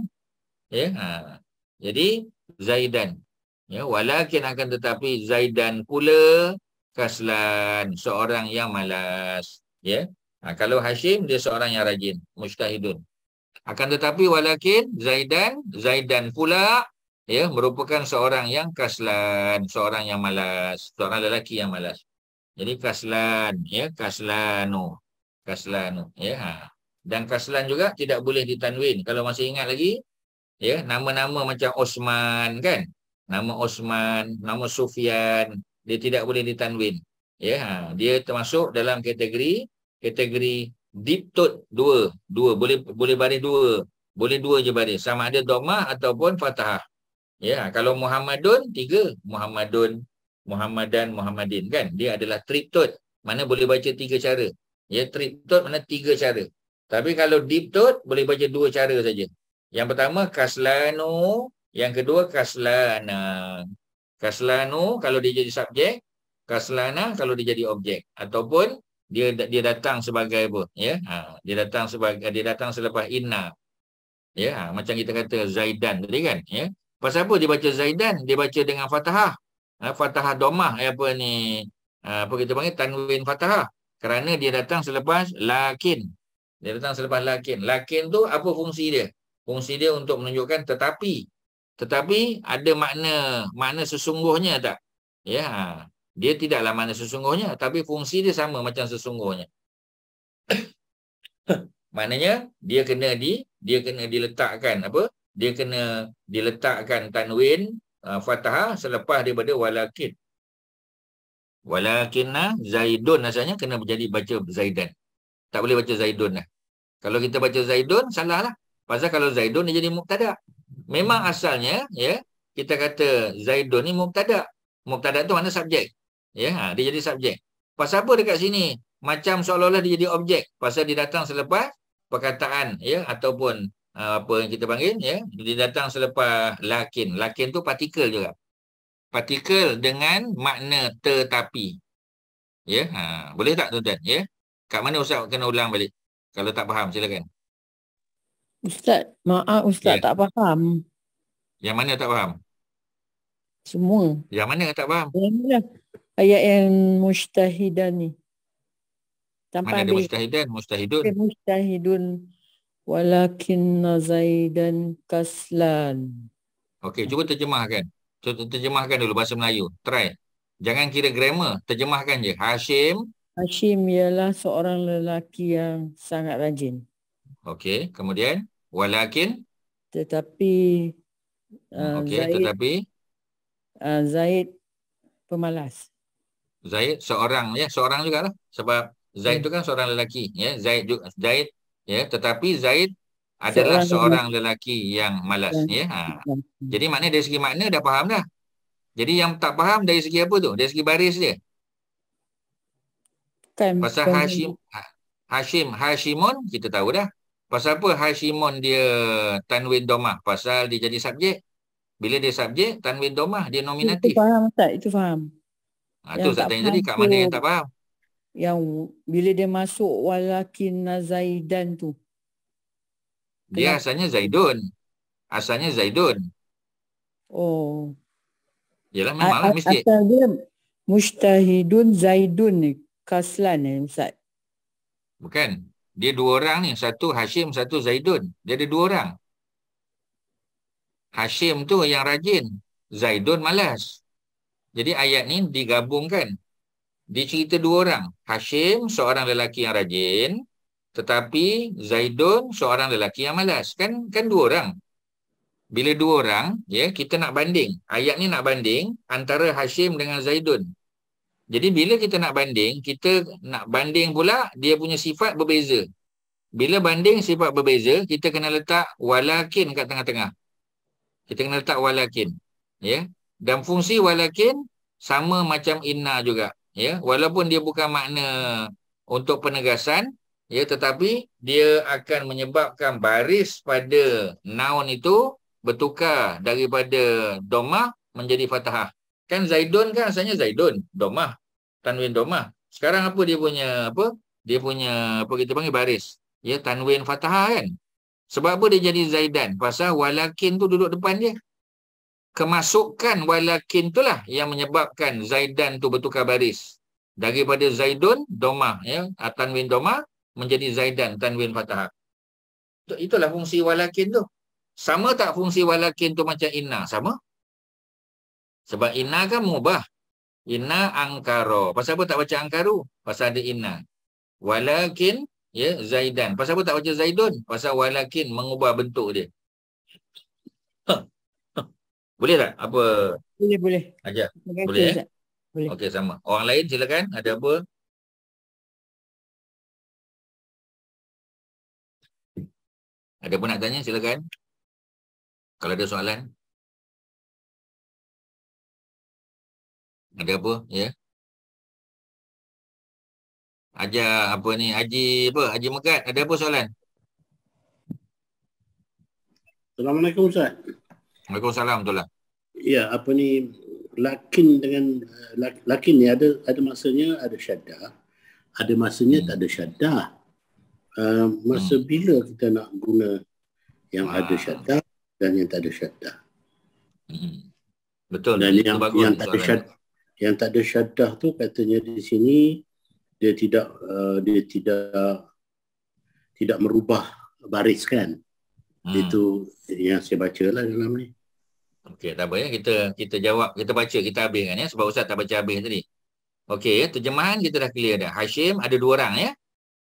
ya ha. jadi Zaidan ya walakin akan tetapi Zaidan pula kaslan seorang yang malas ya ha, kalau Hashim dia seorang yang rajin mustahidun akan tetapi walakin Zaidan Zaidan pula ya merupakan seorang yang kaslan seorang yang malas seorang lelaki yang malas jadi kaslan ya kaslanu kaslanu ya ha. dan kaslan juga tidak boleh ditanwin kalau masih ingat lagi ya nama-nama macam Osman kan nama Osman nama Sufian dia tidak boleh ditanwin ya ha. dia termasuk dalam kategori kategori deep tone dua dua boleh boleh baris dua boleh dua je baris sama ada doma ataupun fatah. ya kalau muhammadun tiga muhammadun muhammadan muhammadin kan dia adalah trip triptot mana boleh baca tiga cara ya trip triptot mana tiga cara tapi kalau deep tone boleh baca dua cara saja yang pertama kaslanu yang kedua kaslana kaslanu kalau dia jadi subjek kaslana kalau dia jadi objek ataupun dia dia datang sebagai apa ya ha, dia datang sebagai dia datang selepas inna ya ha, macam kita kata zaidan tadi kan ya pasal apa dia baca zaidan dia baca dengan fathah ha, fathah domah eh, apa ni ha, apa kita panggil tanwin fathah kerana dia datang selepas lakin dia datang selepas lakin lakin tu apa fungsi dia fungsi dia untuk menunjukkan tetapi tetapi ada makna makna sesungguhnya tak ya ha dia tidaklah mana sesungguhnya tapi fungsi dia sama macam sesungguhnya [coughs] maknanya dia kena di dia kena diletakkan apa dia kena diletakkan tanwin uh, fathah selepas daripada walakin walakinna zaidun asalnya kena menjadi baca zaidan tak boleh baca zaidun lah. kalau kita baca zaidun salah lah pasal kalau zaidun dia jadi mubtada memang asalnya ya kita kata zaidun ni mubtada mubtada tu mana subjek Ya, ha, dia jadi subjek. Pasal apa dekat sini? Macam seolah-olah dia jadi objek. Pasal dia datang selepas perkataan ya ataupun uh, apa yang kita panggil ya, dia datang selepas lakin. Lakin tu partikel juga. Partikel dengan makna tetapi. Ya, ha, boleh tak tuan-tuan ya? Kat mana ustaz kena ulang balik? Kalau tak faham silakan. Ustaz, maaf ustaz ya. tak faham. Yang mana tak faham? Semua. Yang mana tak faham? Yang mana? ayat yang mustahidan ni. Tanpa Mana ada mustahidan, mustahidun. Okay, mustahidun. Walakin nazaidan kaslan. Okey, cuba terjemahkan. Cuba terjemahkan dulu bahasa Melayu. Try. Jangan kira grammar. Terjemahkan je. Hashim. Hashim ialah seorang lelaki yang sangat rajin. Okey, kemudian. Walakin. Tetapi. Hmm, uh, Okey, tetapi. Uh, Zaid pemalas. Zaid seorang ya seorang juga lah sebab Zaid hmm. itu kan seorang lelaki ya Zaid juga Zaid ya tetapi Zaid adalah seorang, seorang lelaki yang malas ya, ya. Ha. Hmm. jadi makna dari segi makna dah faham dah jadi yang tak faham dari segi apa tu dari segi baris dia Time. Kan, pasal Time. Kan. Hashim ha, Hashim Hashimun kita tahu dah pasal apa Hashimun dia tanwin domah pasal dia jadi subjek bila dia subjek tanwin domah dia nominatif itu faham tak itu faham itu ah, ha, Ustaz tanya tadi kat mana yang tak faham? Yang bila dia masuk walakin Zaidan tu. Dia Kenapa? asalnya Zaidun. Asalnya Zaidun. Oh. Yalah memang lah mesti. Asal dia Mustahidun Zaidun ni. Kaslan ni Ustaz. Bukan. Dia dua orang ni. Satu Hashim, satu Zaidun. Dia ada dua orang. Hashim tu yang rajin. Zaidun malas. Jadi ayat ni digabungkan. Dia cerita dua orang. Hashim seorang lelaki yang rajin. Tetapi Zaidun seorang lelaki yang malas. Kan kan dua orang. Bila dua orang, ya kita nak banding. Ayat ni nak banding antara Hashim dengan Zaidun. Jadi bila kita nak banding, kita nak banding pula dia punya sifat berbeza. Bila banding sifat berbeza, kita kena letak walakin kat tengah-tengah. Kita kena letak walakin. Ya, dan fungsi walakin sama macam inna juga ya walaupun dia bukan makna untuk penegasan ya tetapi dia akan menyebabkan baris pada noun itu bertukar daripada domah menjadi fathah kan zaidun kan asalnya zaidun domah tanwin domah sekarang apa dia punya apa dia punya apa kita panggil baris ya tanwin fathah kan sebab apa dia jadi zaidan pasal walakin tu duduk depan dia kemasukan walakin itulah yang menyebabkan Zaidan tu bertukar baris daripada Zaidun Doma ya Tanwin Doma menjadi Zaidan Tanwin Fathah itulah fungsi walakin tu sama tak fungsi walakin tu macam inna sama sebab inna kan mubah inna angkara pasal apa tak baca angkaru pasal ada inna walakin ya Zaidan pasal apa tak baca Zaidun pasal walakin mengubah bentuk dia boleh tak? Apa? Boleh, boleh. Ajar. Kasih, boleh, eh? boleh. Okey, sama. Orang lain silakan. Ada apa? Ada pun nak tanya? Silakan. Kalau ada soalan. Ada apa? Ya. Yeah. Ajar apa ni? Haji apa? Haji Megat. Ada apa soalan? Assalamualaikum Ustaz. Waalaikumsalam Abdullah. Ya, apa ni lakin dengan lakin ni ada ada masanya ada syaddah, ada masanya hmm. tak ada syaddah. Uh, masa hmm. bila kita nak guna yang ah. ada syaddah dan yang tak ada syaddah. Hmm. Betul. Dan yang, yang tak ada syaddah yang tak ada syaddah tu katanya di sini dia tidak uh, dia tidak tidak merubah baris kan hmm. itu yang saya baca lah dalam ni Okey, tak apa ya. Kita kita jawab, kita baca, kita habiskan ya. Sebab Ustaz tak baca habis tadi. Okey, ya. terjemahan kita dah clear dah. Hashim ada dua orang ya.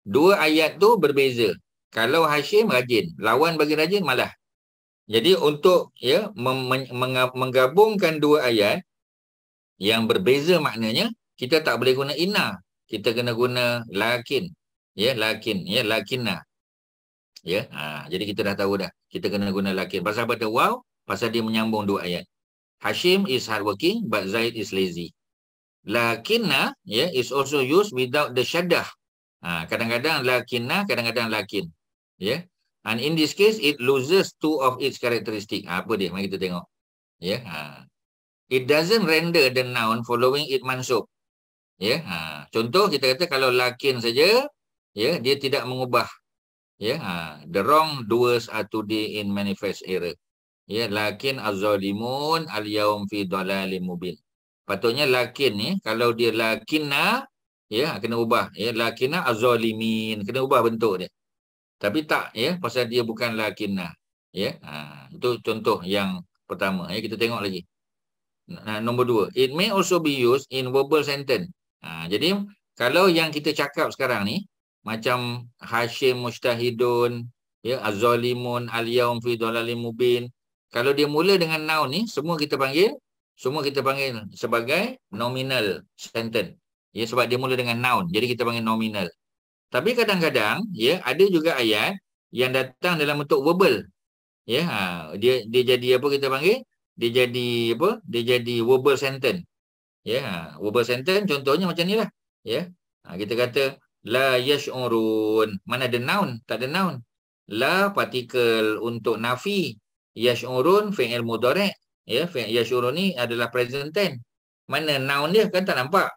Dua ayat tu berbeza. Kalau Hashim rajin, lawan bagi rajin malah. Jadi untuk ya meng- menggabungkan dua ayat yang berbeza maknanya, kita tak boleh guna inna. Kita kena guna lakin. Ya, lakin. Ya, lakinna. Ya, ha, jadi kita dah tahu dah. Kita kena guna lakin. Pasal pada waw, Pasal dia menyambung dua ayat. Hashim is hardworking but Zaid is lazy. Lakinna yeah, is also used without the shaddah. Ha, kadang-kadang lakinna, kadang-kadang lakin. Yeah. And in this case, it loses two of its characteristic. Ha, apa dia? Mari kita tengok. Yeah. Ha. It doesn't render the noun following it mansub. Yeah. Ha. Contoh kita kata kalau lakin saja, yeah, dia tidak mengubah. Yeah. Ha. The wrong doers are today in manifest error. Ya, lakin azalimun al-yawm fi dalalim mubin. Patutnya lakin ni, kalau dia lakinna, ya, kena ubah. Ya, lakinna azalimin. Kena ubah bentuk dia. Tapi tak, ya, pasal dia bukan lakinna. Ya, ha, itu contoh yang pertama. Ya, kita tengok lagi. Nah, nombor dua. It may also be used in verbal sentence. Ha, jadi, kalau yang kita cakap sekarang ni, macam Hashim Mustahidun, ya, azalimun al-yawm fi dalalim mubin, kalau dia mula dengan noun ni, semua kita panggil semua kita panggil sebagai nominal sentence. Ya sebab dia mula dengan noun, jadi kita panggil nominal. Tapi kadang-kadang ya ada juga ayat yang datang dalam bentuk verbal. Ya, ha, dia dia jadi apa kita panggil? Dia jadi apa? Dia jadi verbal sentence. Ya, ha, verbal sentence contohnya macam nilah. Ya. Ha, kita kata la yash'urun. Mana ada noun? Tak ada noun. La particle untuk nafi yashurun fi'il mudhari' ya fi'il yashurun ni adalah present tense mana noun dia kan tak nampak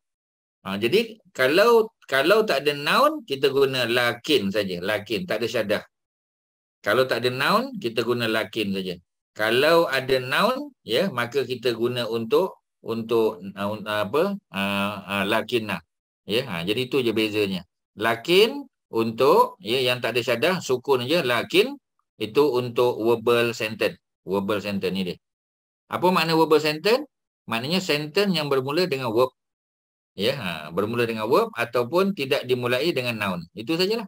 ha, jadi kalau kalau tak ada noun kita guna lakin saja lakin tak ada syadah kalau tak ada noun kita guna lakin saja kalau ada noun ya maka kita guna untuk untuk uh, apa uh, ha, uh, ha, lakinna lah. ya ha, jadi itu je bezanya lakin untuk ya yang tak ada syadah sukun je lakin itu untuk verbal sentence. Verbal sentence ni dia. Apa makna verbal sentence? Maknanya sentence yang bermula dengan verb. Ya, ha, bermula dengan verb ataupun tidak dimulai dengan noun. Itu sajalah.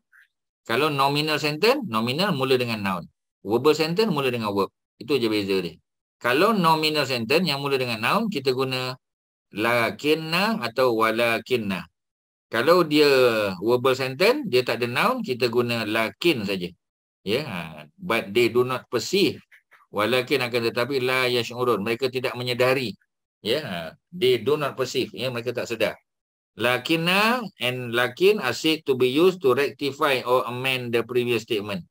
Kalau nominal sentence, nominal mula dengan noun. Verbal sentence mula dengan verb. Itu je beza dia. Kalau nominal sentence yang mula dengan noun, kita guna lakinna atau walakinna. Kalau dia verbal sentence, dia tak ada noun, kita guna lakin saja yeah. but they do not perceive walakin akan tetapi la yashurun mereka tidak menyedari yeah. they do not perceive yeah. mereka tak sedar lakina and lakin asid to be used to rectify or amend the previous statement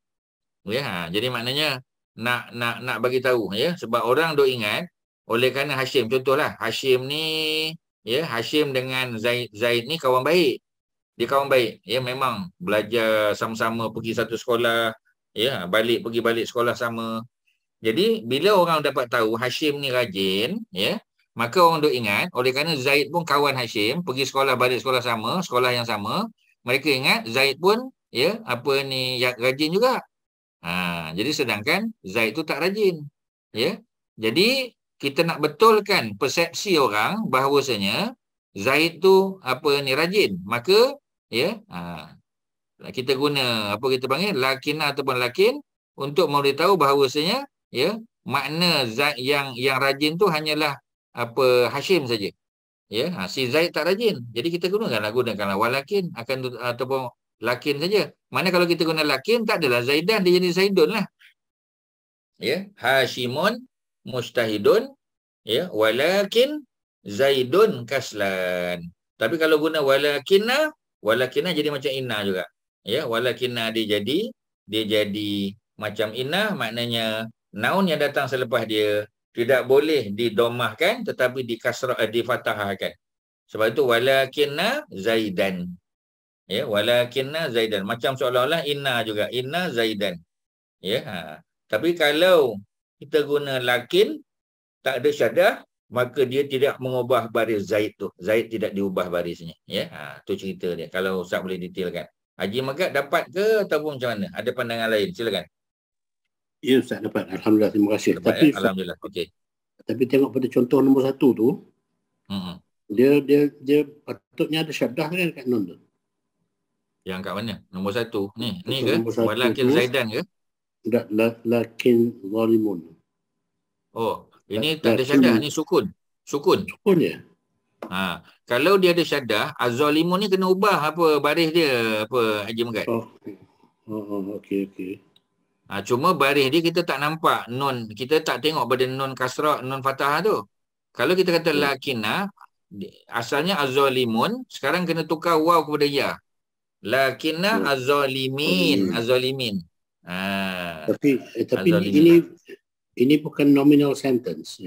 yeah. jadi maknanya nak nak nak bagi tahu ya yeah. sebab orang dok ingat oleh kerana Hashim contohlah Hashim ni ya yeah, Hashim dengan Zaid Zaid ni kawan baik dia kawan baik ya yeah, memang belajar sama-sama pergi satu sekolah Ya, balik pergi balik sekolah sama. Jadi bila orang dapat tahu Hashim ni rajin, ya, maka orang duk ingat oleh kerana Zaid pun kawan Hashim, pergi sekolah balik sekolah sama, sekolah yang sama, mereka ingat Zaid pun ya apa ni yang rajin juga. Ha, jadi sedangkan Zaid tu tak rajin. Ya. Jadi kita nak betulkan persepsi orang bahawasanya Zaid tu apa ni rajin. Maka ya, ha, kita guna apa kita panggil lakina ataupun lakin untuk memberitahu bahawasanya ya makna zat yang yang rajin tu hanyalah apa Hashim saja. Ya, ha, si Zaid tak rajin. Jadi kita gunakanlah gunakanlah walakin akan ataupun lakin saja. Mana kalau kita guna lakin tak adalah Zaidan dia jadi Zaidun lah. Ya, Hashimun mustahidun ya walakin Zaidun kaslan. Tapi kalau guna walakinna, walakinna jadi macam inna juga ya walakinna dia jadi dia jadi macam inah maknanya naun yang datang selepas dia tidak boleh didomahkan tetapi dikasrah eh, difatahkan sebab itu walakinna zaidan ya walakinna zaidan macam seolah-olah inna juga inna zaidan ya ha. tapi kalau kita guna lakin tak ada syadah maka dia tidak mengubah baris zaid tu zaid tidak diubah barisnya ya ha tu cerita dia kalau ustaz boleh detailkan Haji Megat dapat ke ataupun macam mana? Ada pandangan lain? Silakan. Ya Ustaz dapat. Alhamdulillah. Terima kasih. Dapat, tapi, Alhamdulillah. Okey. Tapi tengok pada contoh nombor satu tu. Hmm. Dia dia dia patutnya ada syadah kan dekat non tu. Yang kat mana? Nombor satu. Ni, ni ke? Walakin Zaidan ke? Tak. La, lakin Zalimun. Oh. Ini tak ada syadah. Ini sukun. Sukun. Sukun ya. Ha kalau dia ada syadah azolimun ni kena ubah apa baris dia apa Haji Megat oh okey oh, oh okey ha, cuma baris dia kita tak nampak non kita tak tengok pada non kasrah non fatah tu kalau kita kata hmm. lakina ha, asalnya azolimun, sekarang kena tukar waw kepada ya lakina ha, hmm. azalimin hmm. azalimin ha, tapi eh, tapi azolimin. ini ini bukan nominal sentence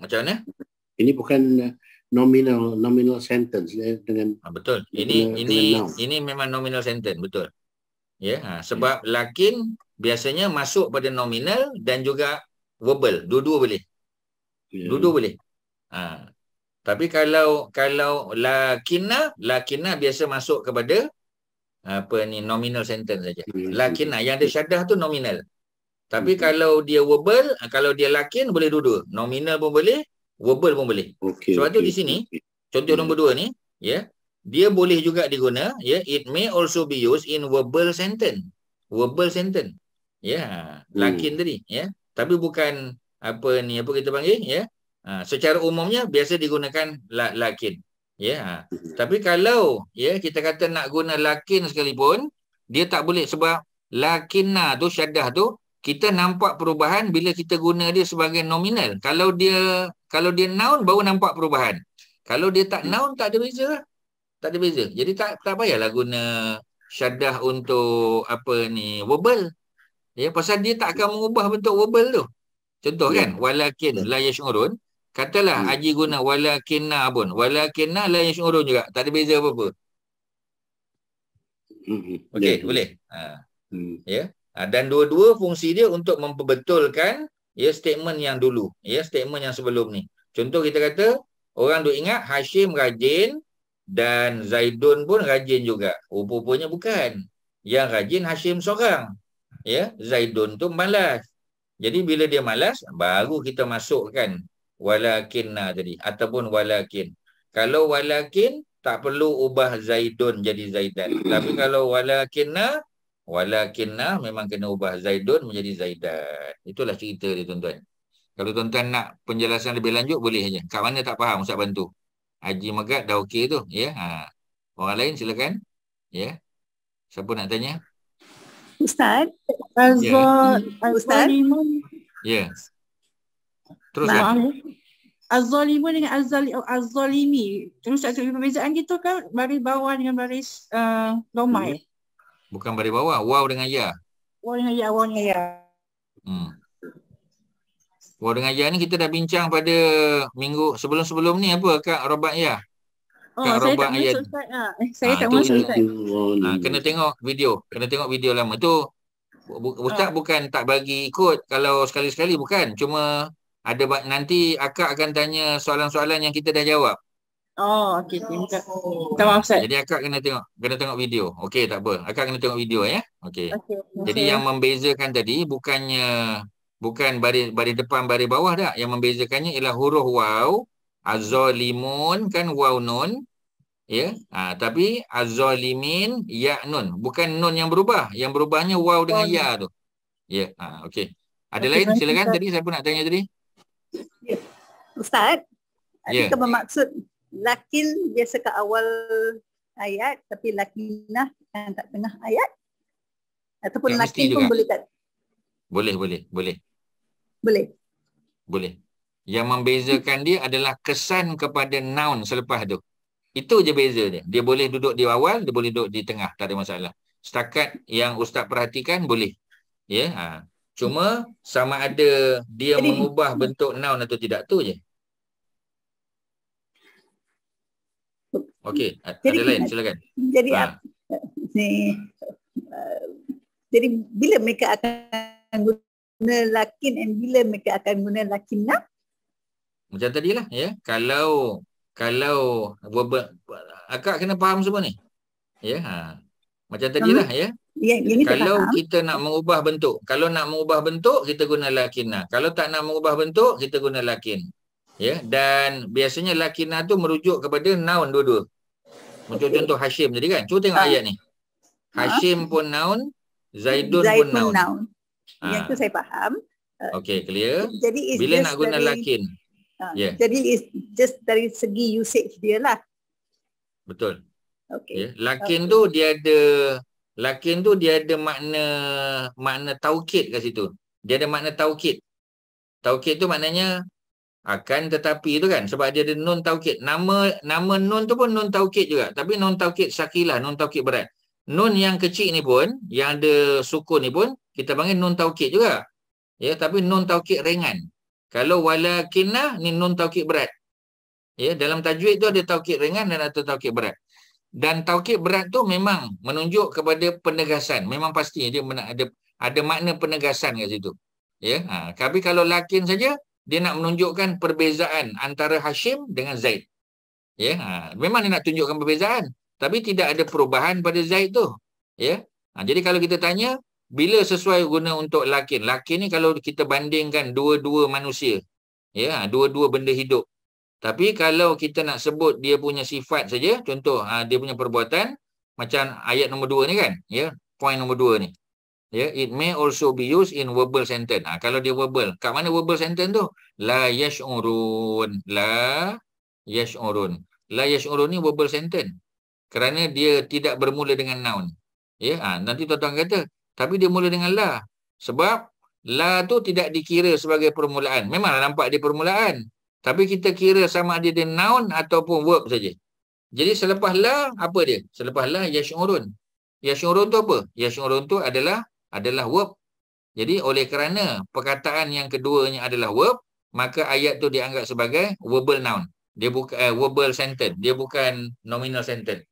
macam mana ini bukan uh, nominal nominal sentence ya, dengan ah, betul ini dengan, ini dengan ini memang nominal sentence betul ya ha, sebab ya. lakin biasanya masuk pada nominal dan juga verbal dua-dua boleh ya. dua-dua boleh ha. tapi kalau kalau lakina lakina biasa masuk kepada apa ni nominal sentence saja hmm. lakina yang ada syadah tu nominal tapi hmm. kalau dia verbal kalau dia lakin boleh dua-dua nominal pun boleh verbal pun boleh. Okay, Sebab okay, tu di sini okay. contoh nombor dua ni, ya, yeah, dia boleh juga diguna, ya, yeah, it may also be used in verbal sentence. Verbal sentence. Ya, yeah, hmm. lakin tadi, ya. Yeah. Tapi bukan apa ni apa kita panggil, ya. Yeah. Ha, secara umumnya biasa digunakan la lakin. Ya. Yeah. Ha, hmm. Tapi kalau ya yeah, kita kata nak guna lakin sekalipun, dia tak boleh sebab lakinna tu syaddah tu kita nampak perubahan bila kita guna dia sebagai nominal. Kalau dia kalau dia noun baru nampak perubahan. Kalau dia tak hmm. noun tak ada beza lah. Tak ada beza. Jadi tak tak payahlah guna syadah untuk apa ni verbal. Ya pasal dia tak akan mengubah bentuk verbal tu. Contoh yeah. kan walakin yeah. la yashurun katalah yeah. Haji guna walakinna pun walakinna la yashurun juga tak ada beza apa-apa. Hmm. Okay, yeah. boleh. Ha. Hmm. Ya. Yeah. Ah, dan dua-dua fungsi dia untuk memperbetulkan ya statement yang dulu ya statement yang sebelum ni contoh kita kata orang duk ingat Hashim rajin dan Zaidun pun rajin juga rupanya bukan yang rajin Hashim seorang ya Zaidun tu malas jadi bila dia malas baru kita masukkan walakinna tadi ataupun walakin kalau walakin tak perlu ubah Zaidun jadi Zaidan tapi kalau walakinna Walakinna memang kena ubah Zaidun menjadi Zaidat. Itulah cerita dia tuan-tuan. Kalau tuan-tuan nak penjelasan lebih lanjut boleh saja. Kat mana tak faham Ustaz bantu. Haji Megat dah okey tu. Ya? Ha. Orang lain silakan. Ya? Siapa nak tanya? Ustaz. Ya. Azwa, yeah. Ustaz. Ya. Teruskan. Maaf. Az-Zalimu dengan Az-Zalimi. Oh, Terus ada perbezaan gitu kan? Baris bawah dengan baris uh, domai. Hmm. Bukan baris bawah. Wow dengan ya. Wow dengan ya. Wow dengan ya. Hmm. Wow dengan ya ni kita dah bincang pada minggu sebelum-sebelum ni apa Kak robak ya? Oh, Kak saya Robat tak masuk Ustaz. Ha, saya ha, tak masuk Ustaz. Ha, kena tengok video. Kena tengok video lama tu. Ah. Ustaz ha. bukan tak bagi ikut kalau sekali-sekali bukan. Cuma ada nanti akak akan tanya soalan-soalan yang kita dah jawab. Oh, okey. Okay. Minta, minta maaf, Ustaz. Jadi akak kena tengok kena tengok video. Okey, tak apa. Akak kena tengok video, ya. Okey. Okay, okay. Jadi yang membezakan tadi bukannya bukan baris, baris depan, baris bawah tak. Yang membezakannya ialah huruf waw. Azolimun kan waw nun. Ya, yeah. ha, tapi azolimin ya nun. Bukan nun yang berubah. Yang berubahnya wow dengan ya tu. Ya, yeah. ha, okey. Ada okay, lain? Silakan. Kita... Tadi saya pun nak tanya tadi. Ustaz, yeah. kita bermaksud lakin biasa ke awal ayat tapi lakinah yang tak tengah ayat ataupun laki pun juga. boleh tak? Boleh, boleh, boleh. Boleh. Boleh. Yang membezakan dia adalah kesan kepada noun selepas tu. Itu je beza dia. Dia boleh duduk di awal, dia boleh duduk di tengah. Tak ada masalah. Setakat yang Ustaz perhatikan, boleh. Ya, yeah? ha. Cuma sama ada dia Jadi, mengubah bentuk noun atau tidak tu je. Okey, ada kita, lain silakan. Jadi ha. ni jadi bila mereka akan guna lakin and bila mereka akan guna lakin nak? Macam lah, ya. Kalau kalau verbal akak kena faham semua ni. Ya, ha. Macam tadilah hmm. ya. Ya, ini kalau kita, kita nak mengubah bentuk, kalau nak mengubah bentuk kita guna lakin nak. Kalau tak nak mengubah bentuk kita guna lakin ya dan biasanya lakina tu merujuk kepada noun dua-dua macam okay. contoh Hashim tadi kan cuba tengok ha. ayat ni Hashim ha? pun noun Zaidun, Zaidun pun noun, noun. Ha. yang tu saya faham uh, Okay, clear jadi bila nak guna dari, lakin ha. yeah. jadi it's just dari segi usage dia lah betul okay. yeah. lakin okay. tu dia ada lakin tu dia ada makna makna taukit kat situ dia ada makna taukit. Taukit tu maknanya akan tetapi tu kan sebab dia ada nun taukid nama nama nun tu pun nun taukid juga tapi nun taukid sakilah nun taukid berat nun yang kecil ni pun yang ada sukun ni pun kita panggil nun taukid juga ya tapi nun taukid ringan kalau walakinah ni nun taukid berat ya dalam tajwid tu ada taukid ringan dan ada taukid berat dan taukid berat tu memang menunjuk kepada penegasan memang pasti dia ada ada makna penegasan kat situ ya ha. tapi kalau lakin saja dia nak menunjukkan perbezaan antara Hashim dengan Zaid. Ya, ha. memang dia nak tunjukkan perbezaan, tapi tidak ada perubahan pada Zaid tu. Ya. Ha. jadi kalau kita tanya bila sesuai guna untuk lakin. Lakin ni kalau kita bandingkan dua-dua manusia. Ya, ha, dua-dua benda hidup. Tapi kalau kita nak sebut dia punya sifat saja, contoh ha, dia punya perbuatan macam ayat nombor dua ni kan, ya, poin nombor dua ni. Ya, yeah, it may also be used in verbal sentence. Ha, kalau dia verbal, kat mana verbal sentence tu? La yash'urun. La yash'urun. La yash'urun ni verbal sentence. Kerana dia tidak bermula dengan noun. Ya, yeah? ha, nanti tuan-tuan kata, tapi dia mula dengan la. Sebab la tu tidak dikira sebagai permulaan. Memanglah nampak dia permulaan. Tapi kita kira sama ada dia noun ataupun verb saja. Jadi selepas la, apa dia? Selepas la, yash'urun. Yashurun tu apa? Yashurun tu adalah adalah verb. Jadi oleh kerana perkataan yang keduanya adalah verb, maka ayat tu dianggap sebagai verbal noun. Dia bukan uh, eh, verbal sentence, dia bukan nominal sentence.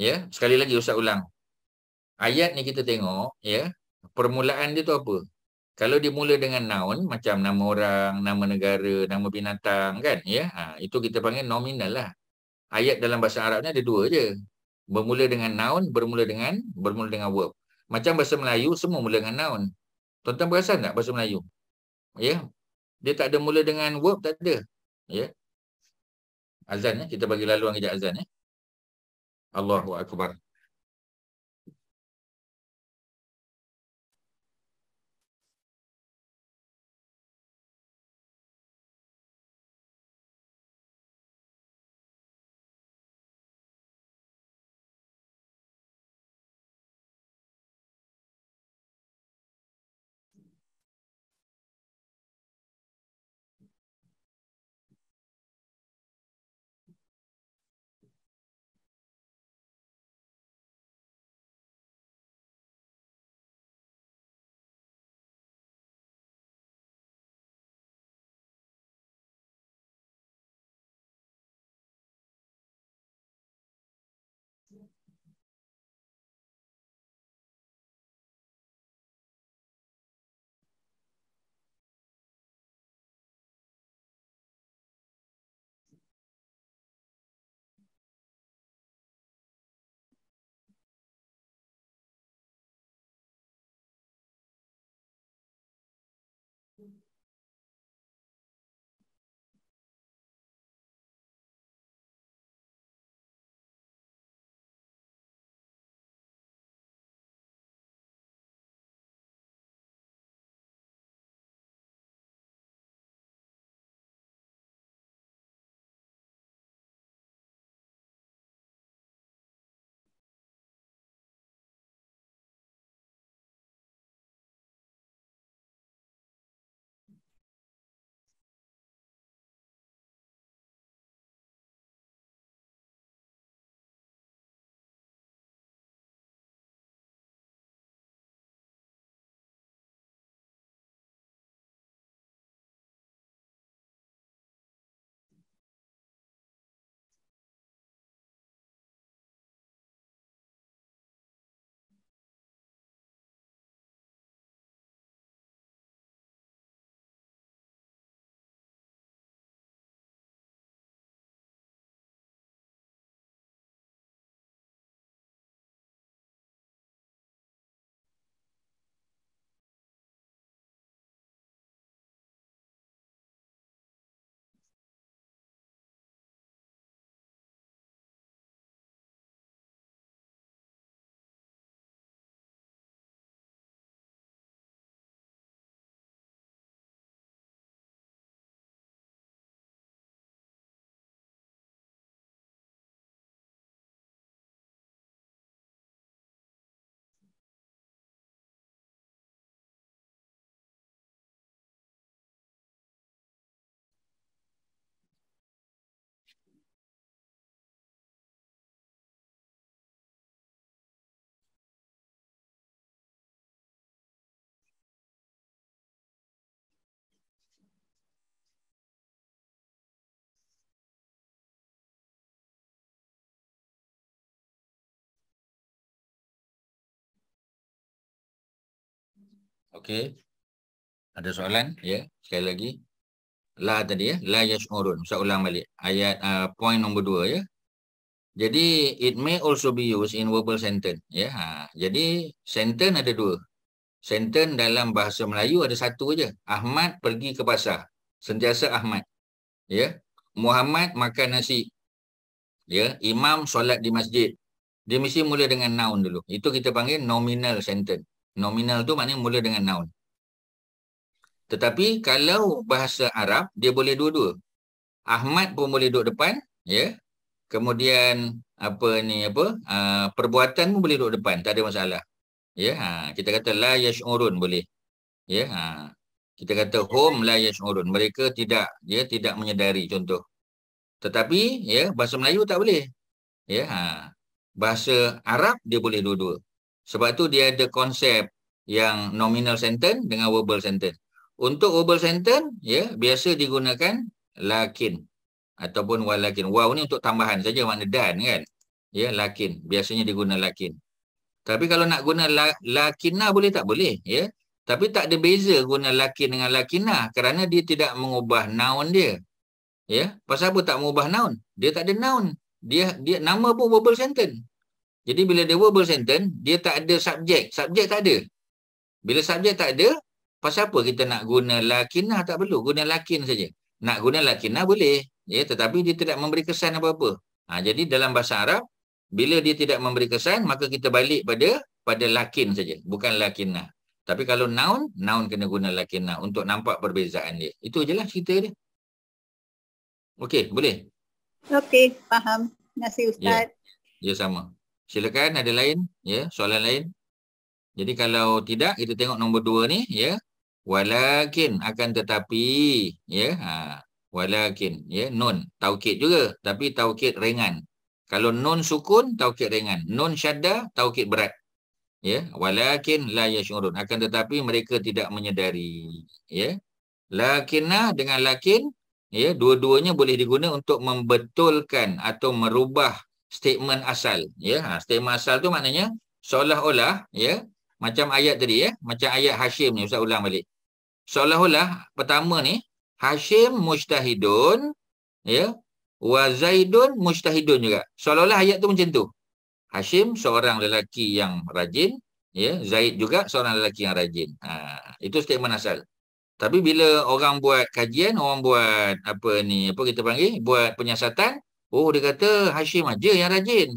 Ya, yeah? sekali lagi usah ulang. Ayat ni kita tengok, ya, yeah? permulaan dia tu apa? Kalau dia mula dengan noun macam nama orang, nama negara, nama binatang kan, ya. Yeah? Ha, itu kita panggil nominal lah. Ayat dalam bahasa Arabnya ada dua je. Bermula dengan noun, bermula dengan bermula dengan verb. Macam bahasa Melayu semua mula dengan noun. Tuan-tuan perasan tak bahasa Melayu? Ya. Yeah? Dia tak ada mula dengan verb tak ada. Ya. Yeah? Azan ya, eh? kita bagi laluan kejap azan ya. Eh? Allahu akbar. Thank you. Okey. Ada soalan? Ya. Yeah. Sekali lagi. La tadi ya. Yeah. La yashmurun. Saya ulang balik. Ayat uh, point nombor dua ya. Yeah. Jadi it may also be used in verbal sentence. Ya. Yeah. Ha. Jadi sentence ada dua. Sentence dalam bahasa Melayu ada satu aja. Ahmad pergi ke pasar. Sentiasa Ahmad. Ya. Yeah. Muhammad makan nasi. Ya. Yeah. Imam solat di masjid. Dia mesti mula dengan noun dulu. Itu kita panggil nominal sentence. Nominal tu maknanya mula dengan noun. Tetapi kalau bahasa Arab, dia boleh dua-dua. Ahmad pun boleh duduk depan. ya. Kemudian apa ni apa ha, perbuatan pun boleh duduk depan. Tak ada masalah. Ya, ha, kita kata la yash'urun boleh. Ya, ha. Kita kata home la yash'urun. Mereka tidak ya, tidak menyedari contoh. Tetapi ya bahasa Melayu tak boleh. Ya, ha. Bahasa Arab dia boleh dua-dua. Sebab tu dia ada konsep yang nominal sentence dengan verbal sentence. Untuk verbal sentence, ya, biasa digunakan lakin ataupun walakin. Wow ni untuk tambahan saja makna dan kan. Ya, lakin. Biasanya diguna lakin. Tapi kalau nak guna la, lakinah boleh tak boleh, ya. Tapi tak ada beza guna lakin dengan lakinah kerana dia tidak mengubah noun dia. Ya, pasal apa tak mengubah noun? Dia tak ada noun. Dia dia nama pun verbal sentence. Jadi bila the verbal sentence, dia tak ada subjek. Subjek tak ada. Bila subjek tak ada, pasal apa kita nak guna lakinah tak perlu. Guna lakin saja. Nak guna lakinah boleh. Ya, tetapi dia tidak memberi kesan apa-apa. Ha, jadi dalam bahasa Arab, bila dia tidak memberi kesan, maka kita balik pada pada lakin saja. Bukan lakinah. Tapi kalau noun, noun kena guna lakinah untuk nampak perbezaan dia. Itu je lah cerita dia. Okey, boleh? Okey, faham. Nasi kasih ya. Ustaz. Ya, ya sama. Silakan ada lain ya soalan lain. Jadi kalau tidak kita tengok nombor dua ni ya. Walakin akan tetapi ya ha walakin ya nun taukid juga tapi taukid ringan. Kalau nun sukun taukid ringan, nun syadda taukid berat. Ya, walakin la yashurun akan tetapi mereka tidak menyedari ya. Lakinna dengan lakin ya dua-duanya boleh diguna untuk membetulkan atau merubah statement asal ya ha, statement asal tu maknanya seolah-olah ya macam ayat tadi ya macam ayat Hashim ni ustaz ulang balik seolah-olah pertama ni Hashim mustahidun ya wa Zaidun mustahidun juga seolah-olah ayat tu macam tu Hashim seorang lelaki yang rajin ya Zaid juga seorang lelaki yang rajin ha, itu statement asal tapi bila orang buat kajian orang buat apa ni apa kita panggil buat penyiasatan Oh dia kata Hashim aja yang rajin.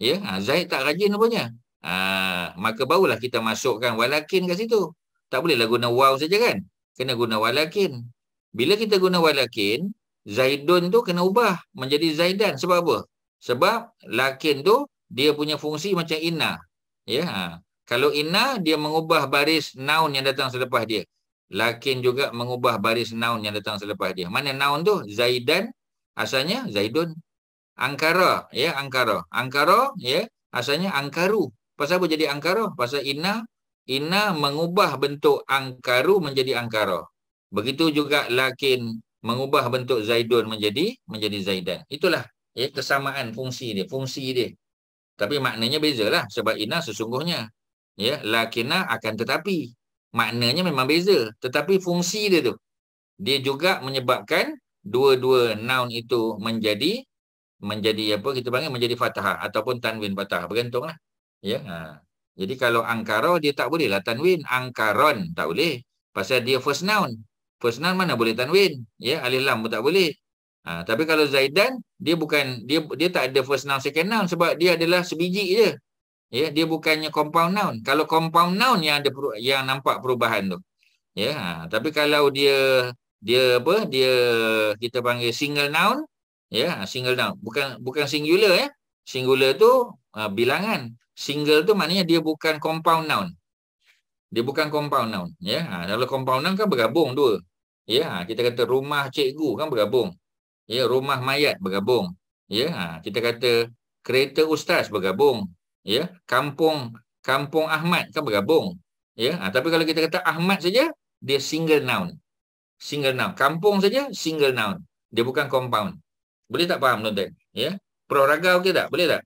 Ya, ha, Zaid tak rajin apa rupanya. Ha, maka barulah kita masukkan walakin kat situ. Tak bolehlah guna wow saja kan? Kena guna walakin. Bila kita guna walakin, Zaidun tu kena ubah menjadi Zaidan. Sebab apa? Sebab lakin tu dia punya fungsi macam inna. Ya, ha. Kalau inna, dia mengubah baris noun yang datang selepas dia. Lakin juga mengubah baris noun yang datang selepas dia. Mana noun tu? Zaidan asalnya Zaidun Angkara ya Angkara Angkara ya asalnya Angkaru pasal apa jadi Angkara pasal inna inna mengubah bentuk Angkaru menjadi Angkara begitu juga lakin mengubah bentuk Zaidun menjadi menjadi Zaidan itulah ya kesamaan fungsi dia fungsi dia tapi maknanya bezalah sebab inna sesungguhnya ya lakinna akan tetapi maknanya memang beza tetapi fungsi dia tu dia juga menyebabkan dua-dua noun itu menjadi menjadi apa kita panggil menjadi fathah ataupun tanwin fathah bergantunglah ya ha. jadi kalau angkara dia tak boleh lah tanwin angkaron tak boleh pasal dia first noun first noun mana boleh tanwin ya alif lam pun tak boleh ha. tapi kalau zaidan dia bukan dia dia tak ada first noun second noun sebab dia adalah sebiji je ya dia bukannya compound noun kalau compound noun yang ada yang nampak perubahan tu ya ha. tapi kalau dia dia apa dia kita panggil single noun ya ha, single noun bukan bukan singular ya singular tu uh, bilangan single tu maknanya dia bukan compound noun dia bukan compound noun ya ha, kalau compound noun kan bergabung dua ya kita kata rumah cikgu kan bergabung ya rumah mayat bergabung ya kita kata kereta ustaz bergabung ya kampung kampung Ahmad kan bergabung ya tapi kalau kita kata Ahmad saja dia single noun single noun. Kampung saja single noun. Dia bukan compound. Boleh tak faham tuan-tuan? Ya. Peraraga okey tak? Boleh tak?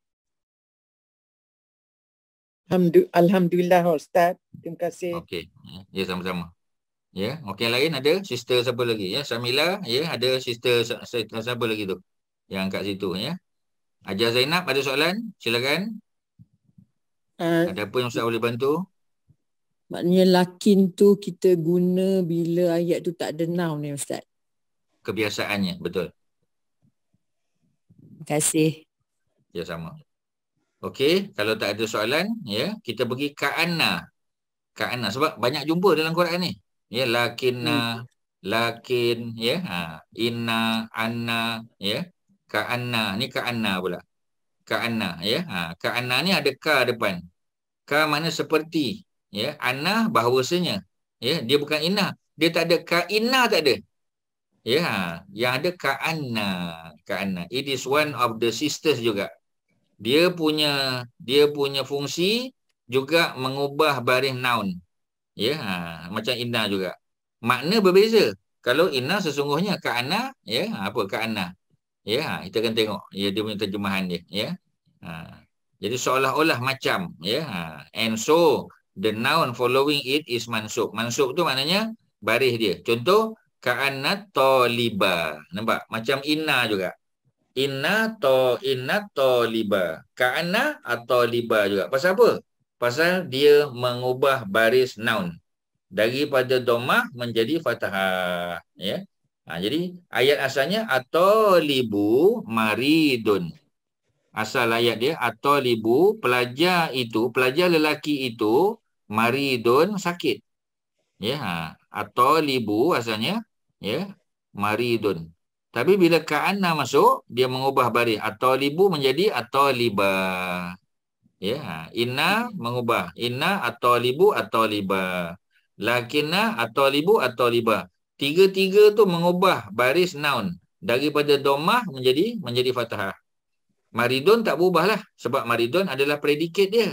Alhamdulillah Ustaz. Terima kasih. Okey. Ya sama-sama. Ya, okey lain ada sister siapa lagi ya? Samila, ya, ada sister siapa lagi tu? Yang kat situ ya. Ajar Zainab ada soalan? Silakan. Uh, ada apa yang Ustaz boleh bantu? Maknanya lakin tu kita guna bila ayat tu tak ada now ni Ustaz. Kebiasaannya, betul. Terima kasih. Ya, sama. Okey, kalau tak ada soalan, ya kita pergi Ka'ana. Ka'ana sebab banyak jumpa dalam Quran ni. Ya, lakinna, hmm. lakin, ya, ha, inna, anna, ya. Ka'ana, ni Ka'ana pula. Ka'ana, ya. Ha, Ka'ana ni ada Ka depan. Ka mana seperti, ya anah bahawasanya ya dia bukan inah dia tak ada ka kaina tak ada ya ha, yang ada ka Anna. Ka Anna. it is one of the sisters juga dia punya dia punya fungsi juga mengubah baris noun ya ha. macam inna juga makna berbeza kalau inna sesungguhnya ka Anna. ya ha, apa ka Anna? ya ha, kita akan tengok ya dia punya terjemahan dia ya ha. jadi seolah-olah macam ya ha. and so the noun following it is mansub. Mansub tu maknanya baris dia. Contoh ka'anna toliba, Nampak? Macam inna juga. Inna to inna toliba. Ka'anna atau liba juga. Pasal apa? Pasal dia mengubah baris noun daripada domah menjadi fathah, ya. Ha, jadi ayat asalnya atalibu maridun. Asal ayat dia atalibu pelajar itu, pelajar lelaki itu maridun sakit. Ya, ha. atau libu asalnya, ya, maridun. Tapi bila ka'anna masuk, dia mengubah bari atau libu menjadi atau liba. Ya, ha. inna mengubah inna atau libu atau liba. Lakinna atau libu atau liba. Tiga-tiga tu mengubah baris noun daripada domah menjadi menjadi fathah. Maridun tak berubahlah sebab maridun adalah predikat dia.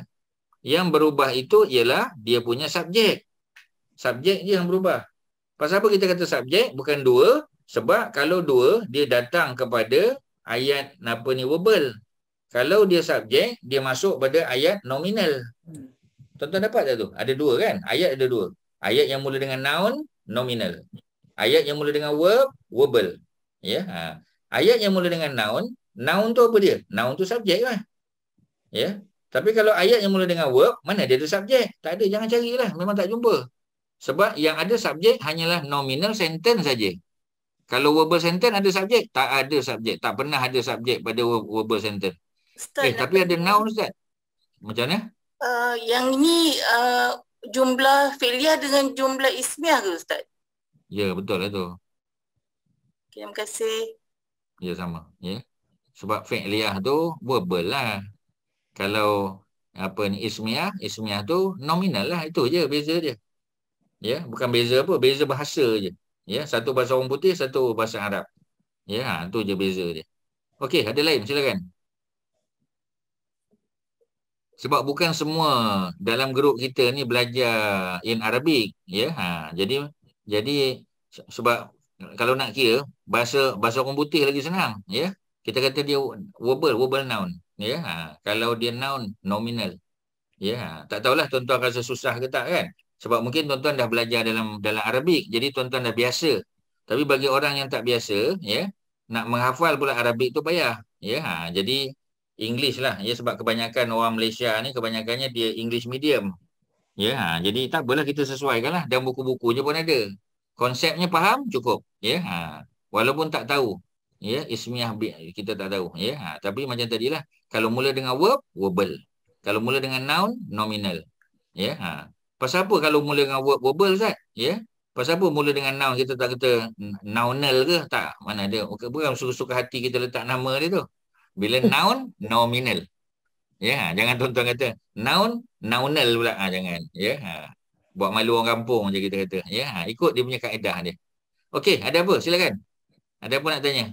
Yang berubah itu ialah dia punya subjek. Subjek dia yang berubah. Pasal apa kita kata subjek? Bukan dua. Sebab kalau dua, dia datang kepada ayat apa ni, verbal. Kalau dia subjek, dia masuk pada ayat nominal. Hmm. Tuan-tuan dapat tak tu? Ada dua kan? Ayat ada dua. Ayat yang mula dengan noun, nominal. Ayat yang mula dengan verb, verbal. Ya? Ha. Ayat yang mula dengan noun, noun tu apa dia? Noun tu subjek lah. Ya? Tapi kalau ayat yang mula dengan verb, mana dia ada subjek? Tak ada, jangan carilah. Memang tak jumpa. Sebab yang ada subjek hanyalah nominal sentence saja. Kalau verbal sentence ada subjek? Tak ada subjek. Tak pernah ada subjek pada verbal sentence. Eh, tapi ada noun Ustaz. Macam mana? Uh, yang ini uh, jumlah filia dengan jumlah ismiah ke Ustaz? Ya, betul lah tu. Okay, terima kasih. Ya, sama. Ya. Sebab fi'liyah tu verbal lah kalau apa ni ismiah ismiah tu nominal lah itu je beza dia ya bukan beza apa beza bahasa je ya satu bahasa orang putih satu bahasa arab ya ha, tu je beza dia okey ada lain silakan sebab bukan semua dalam grup kita ni belajar in arabic ya ha jadi jadi sebab kalau nak kira bahasa bahasa orang putih lagi senang ya kita kata dia verbal verbal noun Ya, ha. kalau dia noun nominal. Ya, ha. tak tahulah tuan-tuan rasa susah ke tak kan? Sebab mungkin tuan-tuan dah belajar dalam dalam Arabik, jadi tuan-tuan dah biasa. Tapi bagi orang yang tak biasa, ya, nak menghafal pula Arabik tu payah. Ya, ha. jadi English lah. Ya, sebab kebanyakan orang Malaysia ni kebanyakannya dia English medium. Ya, ha. jadi tak apalah kita sesuaikan lah. Dan buku bukunya pun ada. Konsepnya faham, cukup. Ya, ha. walaupun tak tahu ya ismiah kita tak tahu ya ha, tapi macam tadilah kalau mula dengan verb verbal kalau mula dengan noun nominal ya ha pasal apa kalau mula dengan verb verbal ustaz ya pasal apa mula dengan noun kita tak kata nounal ke tak mana dia? okay, bukan suka-suka hati kita letak nama dia tu bila [laughs] noun nominal ya ha, jangan tuan-tuan kata noun nounal pula ha, jangan ya ha buat malu orang kampung je kita kata ya ha, ikut dia punya kaedah dia okey ada apa silakan ada apa nak tanya?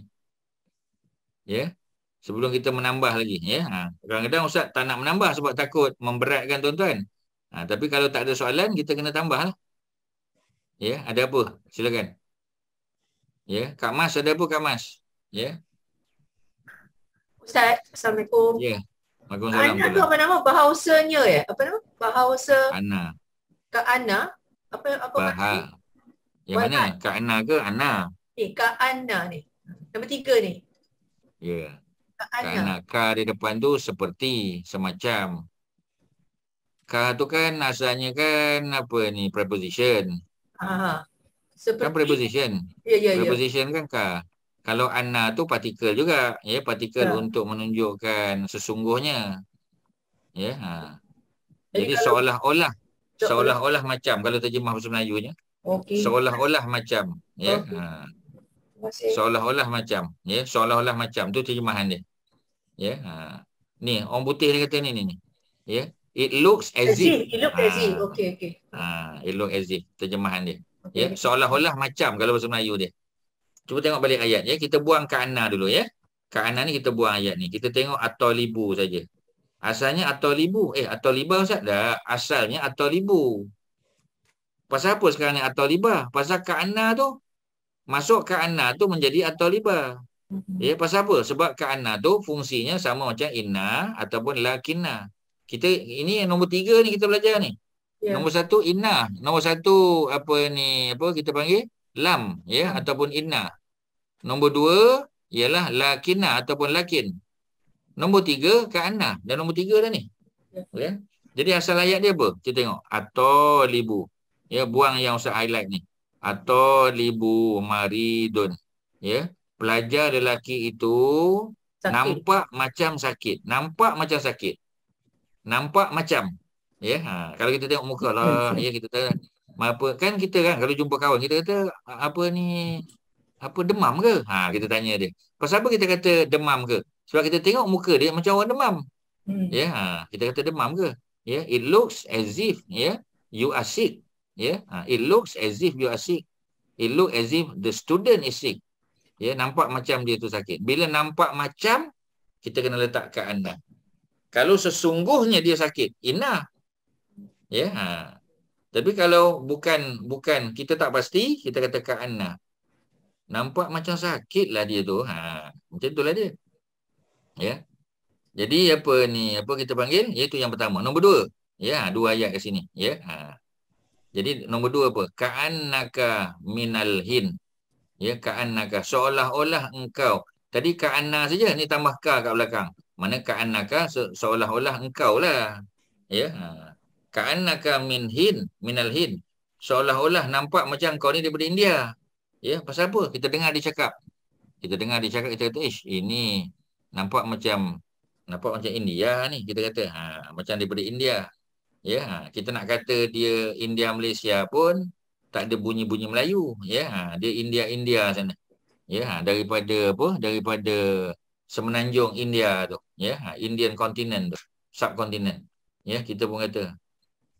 ya sebelum kita menambah lagi ya ha. kadang-kadang ustaz tak nak menambah sebab takut memberatkan tuan-tuan ha, tapi kalau tak ada soalan kita kena tambah lah. ya ada apa silakan ya kak mas ada apa kak mas ya ustaz assalamualaikum ya Assalamualaikum. Anak tu apa nama bahawasanya ya? Apa nama? Bahawasa Ana. Kak Ana? Apa apa Baha. Yang mana? Kak Ana ke Ana? Eh, Kak Ana ni. Nombor tiga ni. Ya. kerana kanak di depan tu seperti semacam. Kanak tu kan asalnya kan apa ni preposition. Aha. Ha. Seperti kan preposition. Ya ya, ya. preposition ya. kan ka. Kalau anna tu particle juga. Ya particle ya. untuk menunjukkan sesungguhnya. Ya ha. Eh, Jadi, Jadi seolah-olah seolah-olah macam kalau terjemah bahasa Melayunya. Okey. Seolah-olah macam ya. Okay. Ha masih. Seolah-olah macam. Ya, yeah? seolah-olah macam. tu terjemahan dia. Ya. Yeah? Ha. Ni, orang putih dia kata ni. ni, ni. Ya. Yeah? It looks as, as if. It looks ha. as if. Ha. Okay, okay. Ha. It looks as if. Terjemahan dia. Ya, okay. Ya. Yeah? Seolah-olah macam kalau bahasa Melayu dia. Cuba tengok balik ayat. Ya. Yeah? Kita buang ke dulu. Ya. Yeah? Ke ni kita buang ayat ni. Kita tengok atolibu saja. Asalnya atolibu. Eh, atoliba libu Ustaz? Dah. Asalnya atolibu. libu. Pasal apa sekarang ni atau libah? Pasal Kak Ana tu masuk ke anna tu menjadi atoliba, mm-hmm. Ya, pasal apa? Sebab ke anna tu fungsinya sama macam inna ataupun lakinna. Kita ini yang nombor tiga ni kita belajar ni. Yeah. Nombor satu inna, nombor satu apa ni apa kita panggil lam ya hmm. ataupun inna. Nombor dua ialah lakinna ataupun lakin. Nombor tiga ke anna dan nombor tiga dah ni. Ya. Okay. Ya. Jadi asal ayat dia apa? Kita tengok atau libu. Ya buang yang usah highlight ni atau libu maridun ya pelajar lelaki itu sakit. nampak macam sakit nampak macam sakit nampak macam ya ha. kalau kita tengok muka lah ya kita tanya apa kan kita kan kalau jumpa kawan kita kata apa ni apa demam ke ha kita tanya dia pasal apa kita kata demam ke sebab kita tengok muka dia macam orang demam hmm. ya ha. kita kata demam ke ya it looks as if ya you are sick Yeah, ah, it looks as if you are sick. It look as if the student is sick. Yeah, nampak macam dia tu sakit. Bila nampak macam, kita kena letak ke anda. Kalau sesungguhnya dia sakit, enough. Yeah. Ha. Tapi kalau bukan bukan kita tak pasti, kita kata ke anda. Nampak macam sakitlah dia tu. Ha. Macam itulah dia. Yeah. Jadi apa ni? Apa kita panggil? Itu yang pertama. Nombor dua. Ya, yeah, ha, dua ayat kat sini. Ya. Yeah. Ha. Jadi nombor dua apa? naka minal hin. Ya, naka Seolah-olah engkau. Tadi kaan naka saja. Ni tambah ka kat belakang. Mana ka'annaka se- seolah-olah engkau lah. Ya. Ha. Ka'annaka min hin. Minal hin. Seolah-olah nampak macam kau ni daripada India. Ya, pasal apa? Kita dengar dia cakap. Kita dengar dia cakap, kita kata, ish, ini nampak macam nampak macam India ni. Kita kata, ha, macam daripada India. Ya, kita nak kata dia India Malaysia pun tak ada bunyi-bunyi Melayu. Ya, dia India India sana. Ya, daripada apa? Daripada semenanjung India tu. Ya, Indian continent tu, subcontinent. Ya, kita pun kata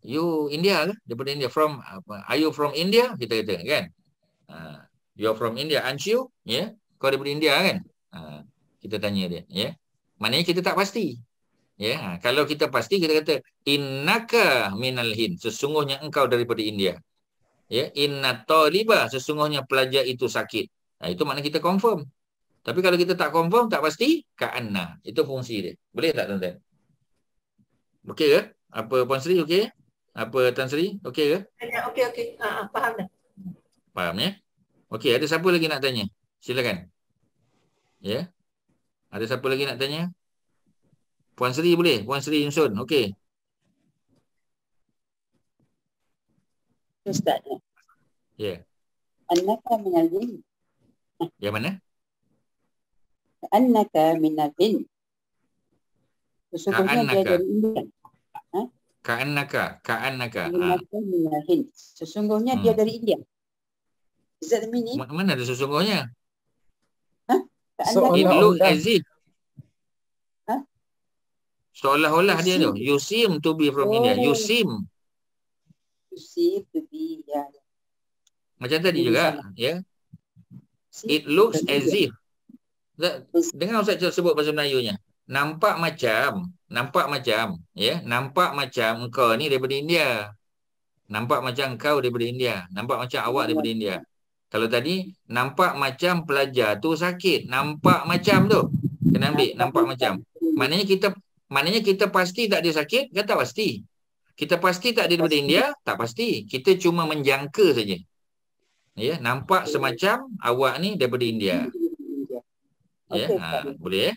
you India ke? Daripada India from apa? Are you from India? Kita kata kan. Uh, ha, you are from India, aren't you? Ya. Yeah? Kau daripada India kan? Uh, kita tanya dia, ya. Maknanya kita tak pasti. Ya, kalau kita pasti kita kata innaka minal hind, sesungguhnya engkau daripada India. Ya, inna taliba, sesungguhnya pelajar itu sakit. Nah, itu makna kita confirm. Tapi kalau kita tak confirm, tak pasti, ka'anna. Itu fungsi dia. Boleh tak tuan-tuan? Okey ke? Apa Puan Sri okey? Apa Tan Sri? Okey ke? Ya, okey okey. Ha, faham dah. Faham ya? Okey, ada siapa lagi nak tanya? Silakan. Ya. Ada siapa lagi nak tanya? Puan Sri boleh? Puan Sri Yunsun. Okey. Ustaz. Ya. Yeah. Annaka min al Yang mana? Annaka min al-din. Sesungguhnya dia dari India. Ha? Ka'annaka. Ka'annaka. Ha. Annaka Sesungguhnya dia hmm. dari India. Is that the meaning? Mana ada sesungguhnya? Ha? Ka'annaka. So, it looks Seolah-olah dia tu. You seem to be from oh. India. You oh. seem. You seem to be, India. Yeah. Macam tadi juga, ya. Yeah. It looks as if. The, dengar Ustaz Cik sebut bahasa Melayunya. Nampak macam. Nampak macam. ya. Yeah. Nampak macam kau ni daripada India. Nampak macam kau daripada India. Nampak macam awak hmm. daripada India. Kalau tadi, nampak macam pelajar tu sakit. Nampak macam tu. Kena ambil. Nampak macam. Maknanya kita Maknanya kita pasti tak dia sakit, tak pasti. Kita pasti tak dia daripada India, tak pasti. Kita cuma menjangka saja. Ya, nampak okay. semacam awak ni daripada India. Okay. Ya, okay. Ha, boleh ya?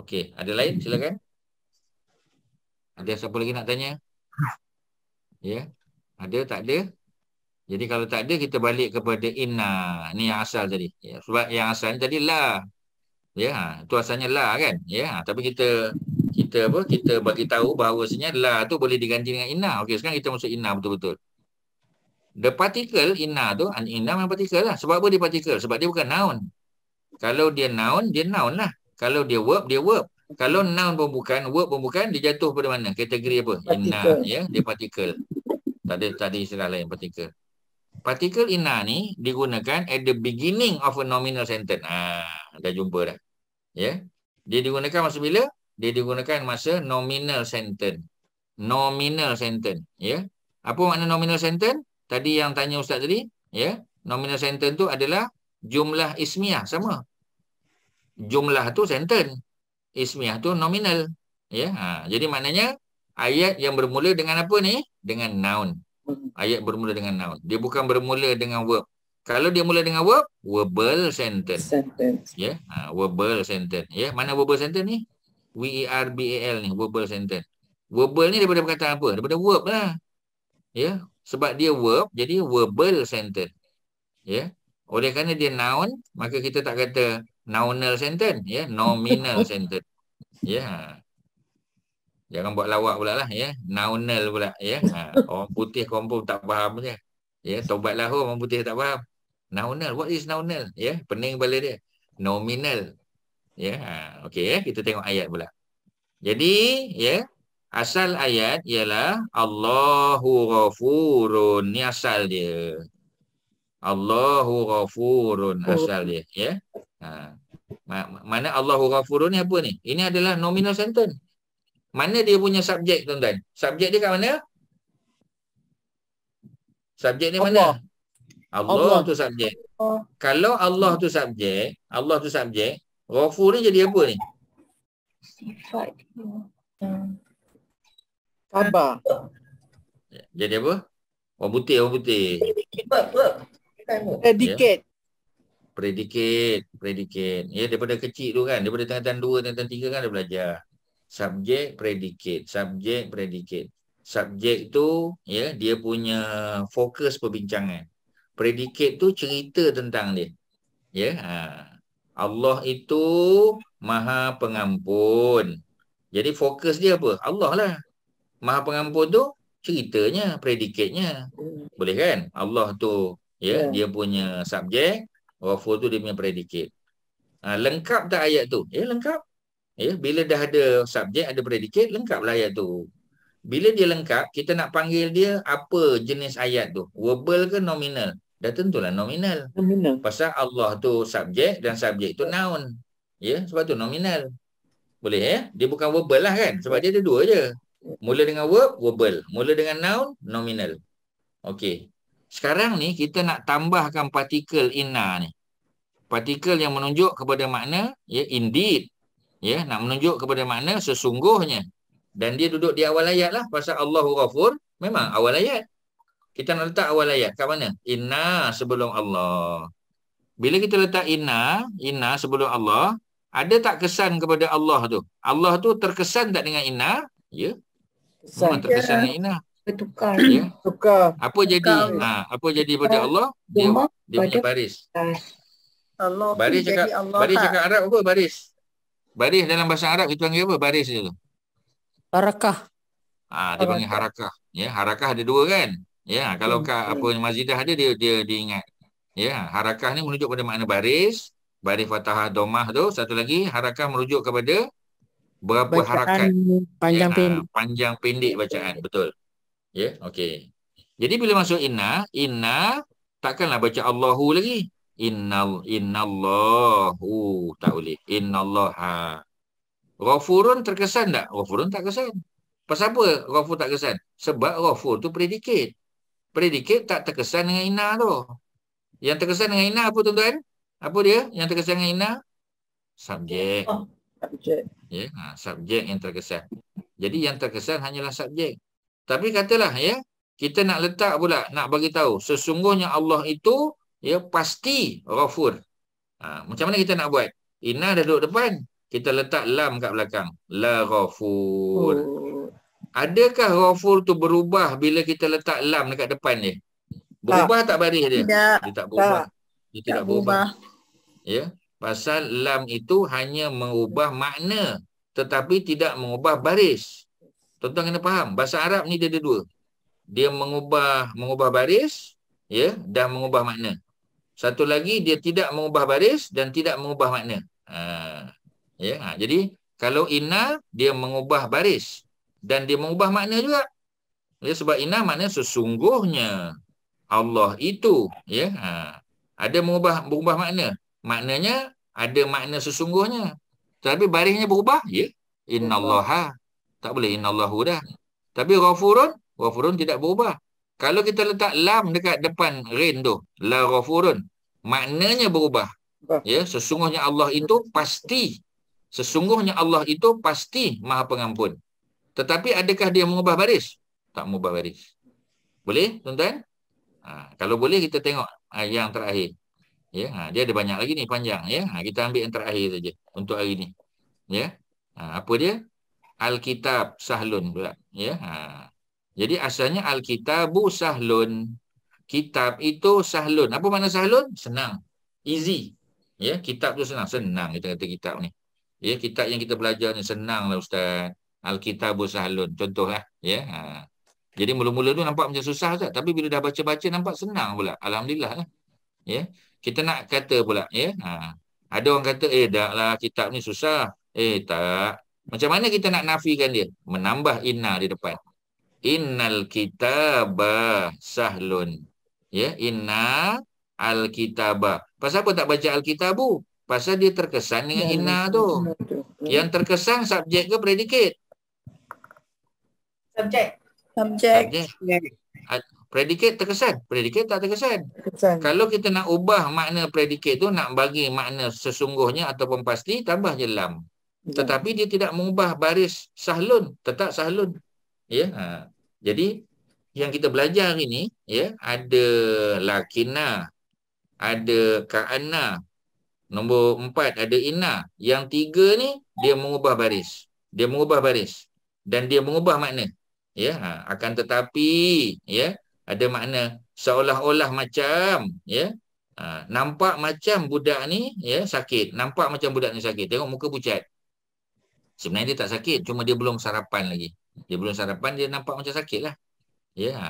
Okey, ada lain silakan. Ada siapa lagi nak tanya? Ya. Ada tak ada? Jadi kalau tak ada kita balik kepada inna. Ni yang asal tadi. Ya, sebab yang asal tadi la. Ya, itu asalnya la kan. Ya, tapi kita kita apa? Kita bagi tahu bahawasanya la tu boleh diganti dengan inna. Okey, sekarang kita masuk inna betul-betul. The particle inna tu an inna memang particle lah. Sebab apa dia particle? Sebab dia bukan noun. Kalau dia noun, dia noun lah. Kalau dia verb, dia verb. Kalau noun pun bukan, verb pun bukan, dia jatuh pada mana? Kategori apa? Particle. Inna, ya, dia particle. Tadi tadi istilah lain particle. Particle inna ni digunakan at the beginning of a nominal sentence. Ah, dah jumpa dah ya yeah? dia digunakan masa bila dia digunakan masa nominal sentence nominal sentence ya yeah? apa makna nominal sentence tadi yang tanya ustaz tadi ya yeah? nominal sentence tu adalah jumlah ismiah sama jumlah tu sentence ismiah tu nominal ya yeah? ha jadi maknanya ayat yang bermula dengan apa ni dengan noun hmm. ayat bermula dengan noun dia bukan bermula dengan verb kalau dia mula dengan verb, verbal sentence. Sentence. Yeah, ha, verbal sentence. Yeah, mana verbal sentence ni? V E R B A L ni, verbal sentence. Verbal ni daripada perkataan apa? Daripada verb lah. Yeah, sebab dia verb, jadi verbal sentence. Yeah, oleh kerana dia noun, maka kita tak kata nominal sentence. Yeah, nominal [laughs] sentence. Yeah. Ha. Jangan buat lawak pula lah. Yeah. Nounal pula. ya. Ha. Orang putih kompon tak faham je. Ya, yeah, tobatlah orang putih tak faham. Nounal. What is nounal? Ya, yeah, pening kepala dia. Nominal. Ya, yeah. Ha, okey ya. Yeah. Kita tengok ayat pula. Jadi, ya. Yeah. Asal ayat ialah Allahu ghafurun ni asal dia. Allahu ghafurun oh. asal dia, ya. Yeah? Ha. Mana Allahu ghafurun ni apa ni? Ini adalah nominal sentence. Mana dia punya subjek tuan-tuan? Subjek dia kat mana? Subjek dia Allah. mana? Allah, Allah tu subjek. Kalau Allah tu subjek, Allah tu subjek, rafu ni jadi apa ni? Sifat. Khabar. Jadi apa? Orang putih, orang putih. Predikat. Ya? Predikat. Predikat. Ya, daripada kecil tu kan. Daripada tangan dua, tangan tiga kan dah belajar. Subjek, predikat. Subjek, predikat. Subjek tu, ya, dia punya fokus perbincangan predikat tu cerita tentang dia. Ya. Ha. Allah itu Maha Pengampun. Jadi fokus dia apa? Allah lah. Maha Pengampun tu ceritanya, predikatnya. Boleh kan? Allah tu ya, yeah. dia punya subjek, Ghafur tu dia punya predikat. Ha, lengkap tak ayat tu? Ya, lengkap. Ya, bila dah ada subjek, ada predikat, lengkaplah ayat tu. Bila dia lengkap, kita nak panggil dia apa jenis ayat tu? Verbal ke nominal? dah tentulah nominal. Nominal. Pasal Allah tu subjek dan subjek tu noun. Ya, sebab tu nominal. Boleh ya? Dia bukan verbal lah kan? Sebab dia ada dua je. Mula dengan verb, verbal. Mula dengan noun, nominal. Okey. Sekarang ni kita nak tambahkan partikel inna ni. Partikel yang menunjuk kepada makna, ya, indeed. Ya, nak menunjuk kepada makna sesungguhnya. Dan dia duduk di awal ayat lah. Pasal Allahu Ghafur, memang awal ayat kita nak letak awal ayat kat mana? Inna sebelum Allah. Bila kita letak inna, inna sebelum Allah, ada tak kesan kepada Allah tu? Allah tu terkesan tak dengan inna? Ya. Kesan. Memang terkesan dengan inna. Bertukar. Ya. Tukar. Apa Tukar. jadi? Ha, apa jadi pada Allah? Dia, dia punya baris. Allah baris cakap, Allah baris cakap Arab apa baris? Baris dalam bahasa Arab itu panggil apa? Baris itu? Harakah. Ah, ha, dia panggil harakah. Ya, harakah ada dua kan? Ya, kalau hmm. kak apa mazidah ada dia dia diingat. Ya, harakah ni merujuk pada makna baris, baris fathah domah tu. Satu lagi, harakah merujuk kepada berapa bacaan harakat panjang ya, pendek. panjang pendek bacaan, betul. Ya, okey. Jadi bila masuk inna, inna takkanlah baca Allahu lagi. Innal innallahu tak boleh. Innallaha. Ghafurun terkesan tak? Ghafurun tak kesan. Pasal apa ghafur tak kesan? Sebab ghafur tu predikat predikat tak terkesan dengan Ina tu. Yang terkesan dengan Ina apa tuan-tuan? Apa dia yang terkesan dengan Ina? Subjek. Oh, subjek. Yeah, ha, subjek yang terkesan. Jadi yang terkesan hanyalah subjek. Tapi katalah ya, yeah, kita nak letak pula, nak bagi tahu sesungguhnya Allah itu ya yeah, pasti ghafur. Ha, macam mana kita nak buat? Ina dah duduk depan, kita letak lam kat belakang. La ghafur. Hmm. Adakah ghafur tu berubah bila kita letak lam dekat depan dia? Berubah tak, tak baris dia? Tidak. Dia tak berubah. Tak. Dia tidak, tak berubah. berubah. Ya. Pasal lam itu hanya mengubah makna tetapi tidak mengubah baris. Tuan-tuan kena faham. Bahasa Arab ni dia ada dua. Dia mengubah mengubah baris ya dan mengubah makna. Satu lagi dia tidak mengubah baris dan tidak mengubah makna. Ha. Ya. Ha. Jadi kalau inna dia mengubah baris dan dia mengubah makna juga. Ya sebab inna makna sesungguhnya Allah itu ya ha. ada mengubah mengubah makna. Maknanya ada makna sesungguhnya. Tapi barisnya berubah ya innallaha tak boleh innallahu dah. Tapi ghafurun ghafurun tidak berubah. Kalau kita letak lam dekat depan rin tu la ghafurun maknanya berubah. Ya sesungguhnya Allah itu pasti sesungguhnya Allah itu pasti Maha Pengampun. Tetapi adakah dia mengubah baris? Tak mengubah baris. Boleh tuan-tuan? Ha, kalau boleh kita tengok ha, yang terakhir. Ya, ha, dia ada banyak lagi ni panjang ya. Ha, kita ambil yang terakhir saja untuk hari ni. Ya. Ha, apa dia? Alkitab Sahlun pula. Ya. Ha. Jadi asalnya Alkitabu Sahlun. Kitab itu Sahlun. Apa makna Sahlun? Senang. Easy. Ya, kitab tu senang. Senang kita kata kitab ni. Ya, kitab yang kita belajar ni lah ustaz. Alkitabu Sahlun. Contohlah. Ya. Ha. Jadi mula-mula tu nampak macam susah tak? Tapi bila dah baca-baca nampak senang pula. Alhamdulillah lah. Ya. Kita nak kata pula. Ya. Ha. Ada orang kata, eh dah lah kitab ni susah. Eh tak. Macam mana kita nak nafikan dia? Menambah inna di depan. Innal kitabah sahlun. Ya, inna alkitabah. Pasal apa tak baca alkitabu? Pasal dia terkesan dengan ya, inna tu. Yang terkesan subjek ke predikat? Subject. Subject. Subject. Predikat terkesan. Predikat tak terkesan. terkesan. Kalau kita nak ubah makna predikat tu, nak bagi makna sesungguhnya ataupun pasti, tambah je lam. Yeah. Tetapi dia tidak mengubah baris sahlun. Tetap sahlun. Ya. Yeah? Ha. Jadi, yang kita belajar hari ni, ya, yeah, ada lakina, ada ka'ana, nombor empat ada inna. Yang tiga ni, dia mengubah baris. Dia mengubah baris. Dan dia mengubah makna ya ha, akan tetapi ya ada makna seolah-olah macam ya ha, nampak macam budak ni ya sakit nampak macam budak ni sakit tengok muka pucat sebenarnya dia tak sakit cuma dia belum sarapan lagi dia belum sarapan dia nampak macam sakitlah ya ha.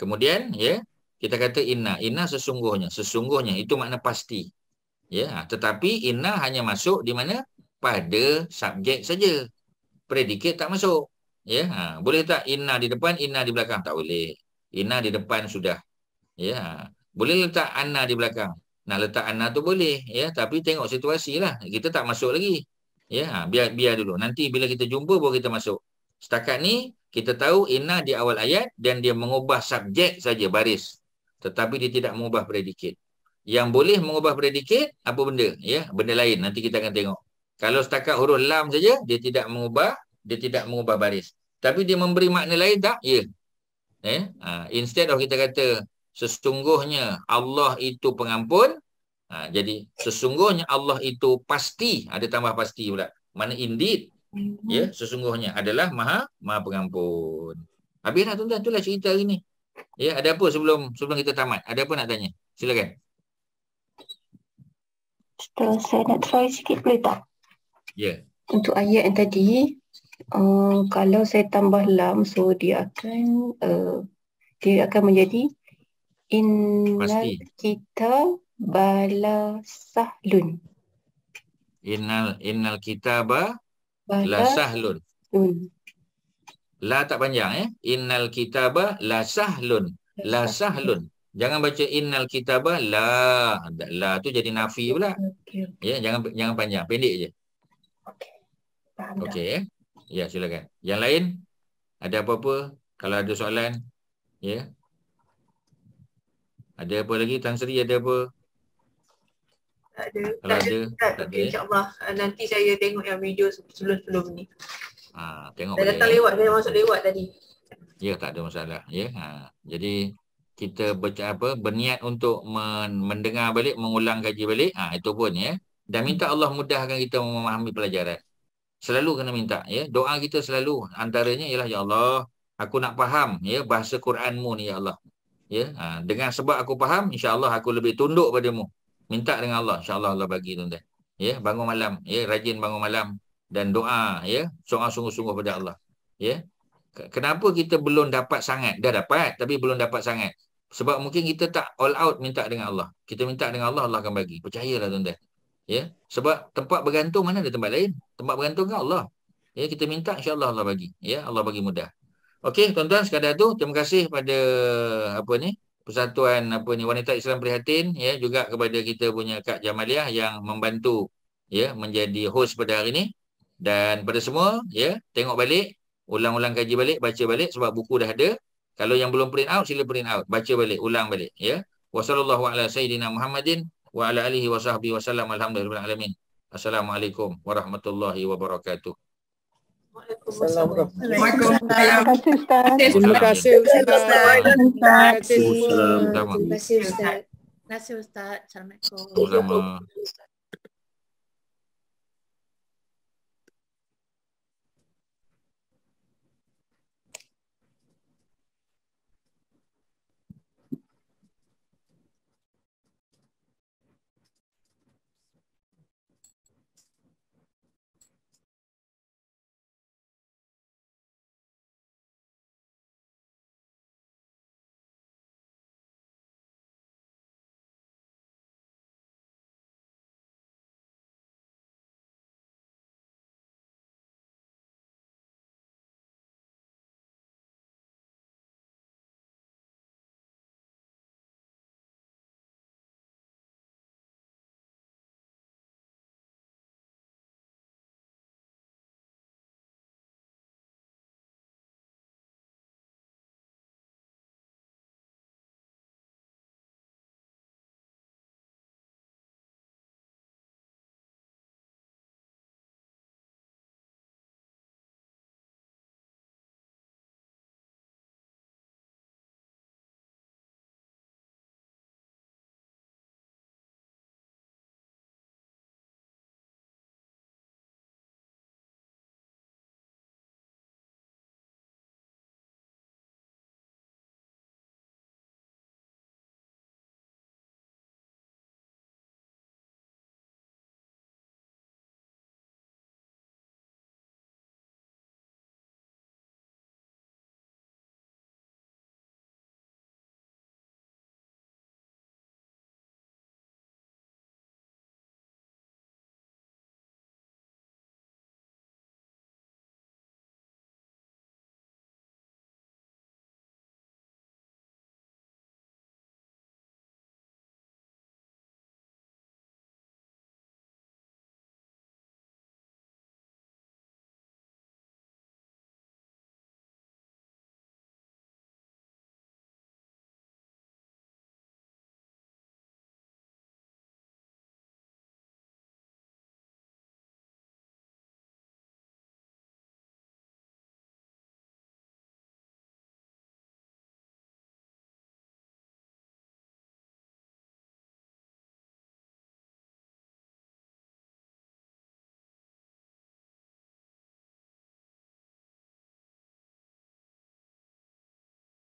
kemudian ya kita kata inna inna sesungguhnya sesungguhnya itu makna pasti ya tetapi inna hanya masuk di mana pada subjek saja predikat tak masuk Ya, ha. boleh tak inna di depan, inna di belakang? Tak boleh. Inna di depan sudah. Ya. Ha. Boleh letak anna di belakang. Nak letak anna tu boleh, ya, tapi tengok situasilah. Kita tak masuk lagi. Ya, ha. biar biar dulu. Nanti bila kita jumpa baru kita masuk. Setakat ni kita tahu inna di awal ayat dan dia mengubah subjek saja baris. Tetapi dia tidak mengubah predikat. Yang boleh mengubah predikat apa benda? Ya, benda lain nanti kita akan tengok. Kalau setakat huruf lam saja dia tidak mengubah dia tidak mengubah baris. Tapi dia memberi makna lain tak? Ya. Yeah. Eh? Ha, instead of kita kata sesungguhnya Allah itu pengampun, ha, jadi sesungguhnya Allah itu pasti, ada tambah pasti pula. Mana indeed, ya, yeah, mm-hmm. sesungguhnya adalah maha maha pengampun. Habis nak tuan-tuan, itulah cerita hari ni. Ya, yeah, ada apa sebelum sebelum kita tamat? Ada apa nak tanya? Silakan. Setelah saya nak try sikit boleh tak? Ya. Yeah. Untuk ayat yang tadi, Eh, kalau saya tambah lam so dia akan uh, dia akan menjadi inna kita balasahlun innal innal kitaba balasahlun la tak panjang ya? eh innal kitaba lasahlun lasahlun jangan baca innal kitaba la la tu jadi nafi pula okay, ya jangan jangan panjang pendek je okey okay, eh? Ya, silakan. Yang lain ada apa-apa? Kalau ada soalan, ya. Ada apa lagi Tan Sri ada apa? Tak ada. tak ada, ada, ada. Eh? insya uh, nanti saya tengok yang video sebelum-sebelum ni. Ha, tengok. Dah datang ya? lewat, Dah masuk lewat tadi. Ya, tak ada masalah, ya. Ha. Jadi kita baca apa berniat untuk mendengar balik mengulang kaji balik ha, itu pun ya dan minta Allah mudahkan kita memahami pelajaran selalu kena minta ya doa kita selalu antaranya ialah ya Allah aku nak faham ya bahasa Quranmu ni ya Allah ya ha, dengan sebab aku faham insyaallah aku lebih tunduk padamu minta dengan Allah insyaallah Allah bagi tuan ya bangun malam ya rajin bangun malam dan doa ya soal sungguh-sungguh pada Allah ya kenapa kita belum dapat sangat dah dapat tapi belum dapat sangat sebab mungkin kita tak all out minta dengan Allah kita minta dengan Allah Allah akan bagi percayalah tuan-tuan Ya, sebab tempat bergantung mana ada tempat lain? Tempat bergantung kan Allah. Ya, kita minta insya-Allah Allah bagi. Ya, Allah bagi mudah. Okey, tuan-tuan sekadar tu terima kasih pada apa ni? Persatuan apa ni? Wanita Islam Prihatin ya juga kepada kita punya Kak Jamaliah yang membantu ya menjadi host pada hari ini dan pada semua ya tengok balik ulang-ulang kaji balik baca balik sebab buku dah ada kalau yang belum print out sila print out baca balik ulang balik ya wasallallahu ala sayidina muhammadin wa ala alihi wa sahbihi wa sallam alhamdulillahi alamin assalamualaikum warahmatullahi wabarakatuh Assalamualaikum. Waalaikumsalam. Terima kasih Ustaz. Terima kasih Ustaz. Terima kasih Ustaz. Terima kasih Ustaz. Assalamualaikum.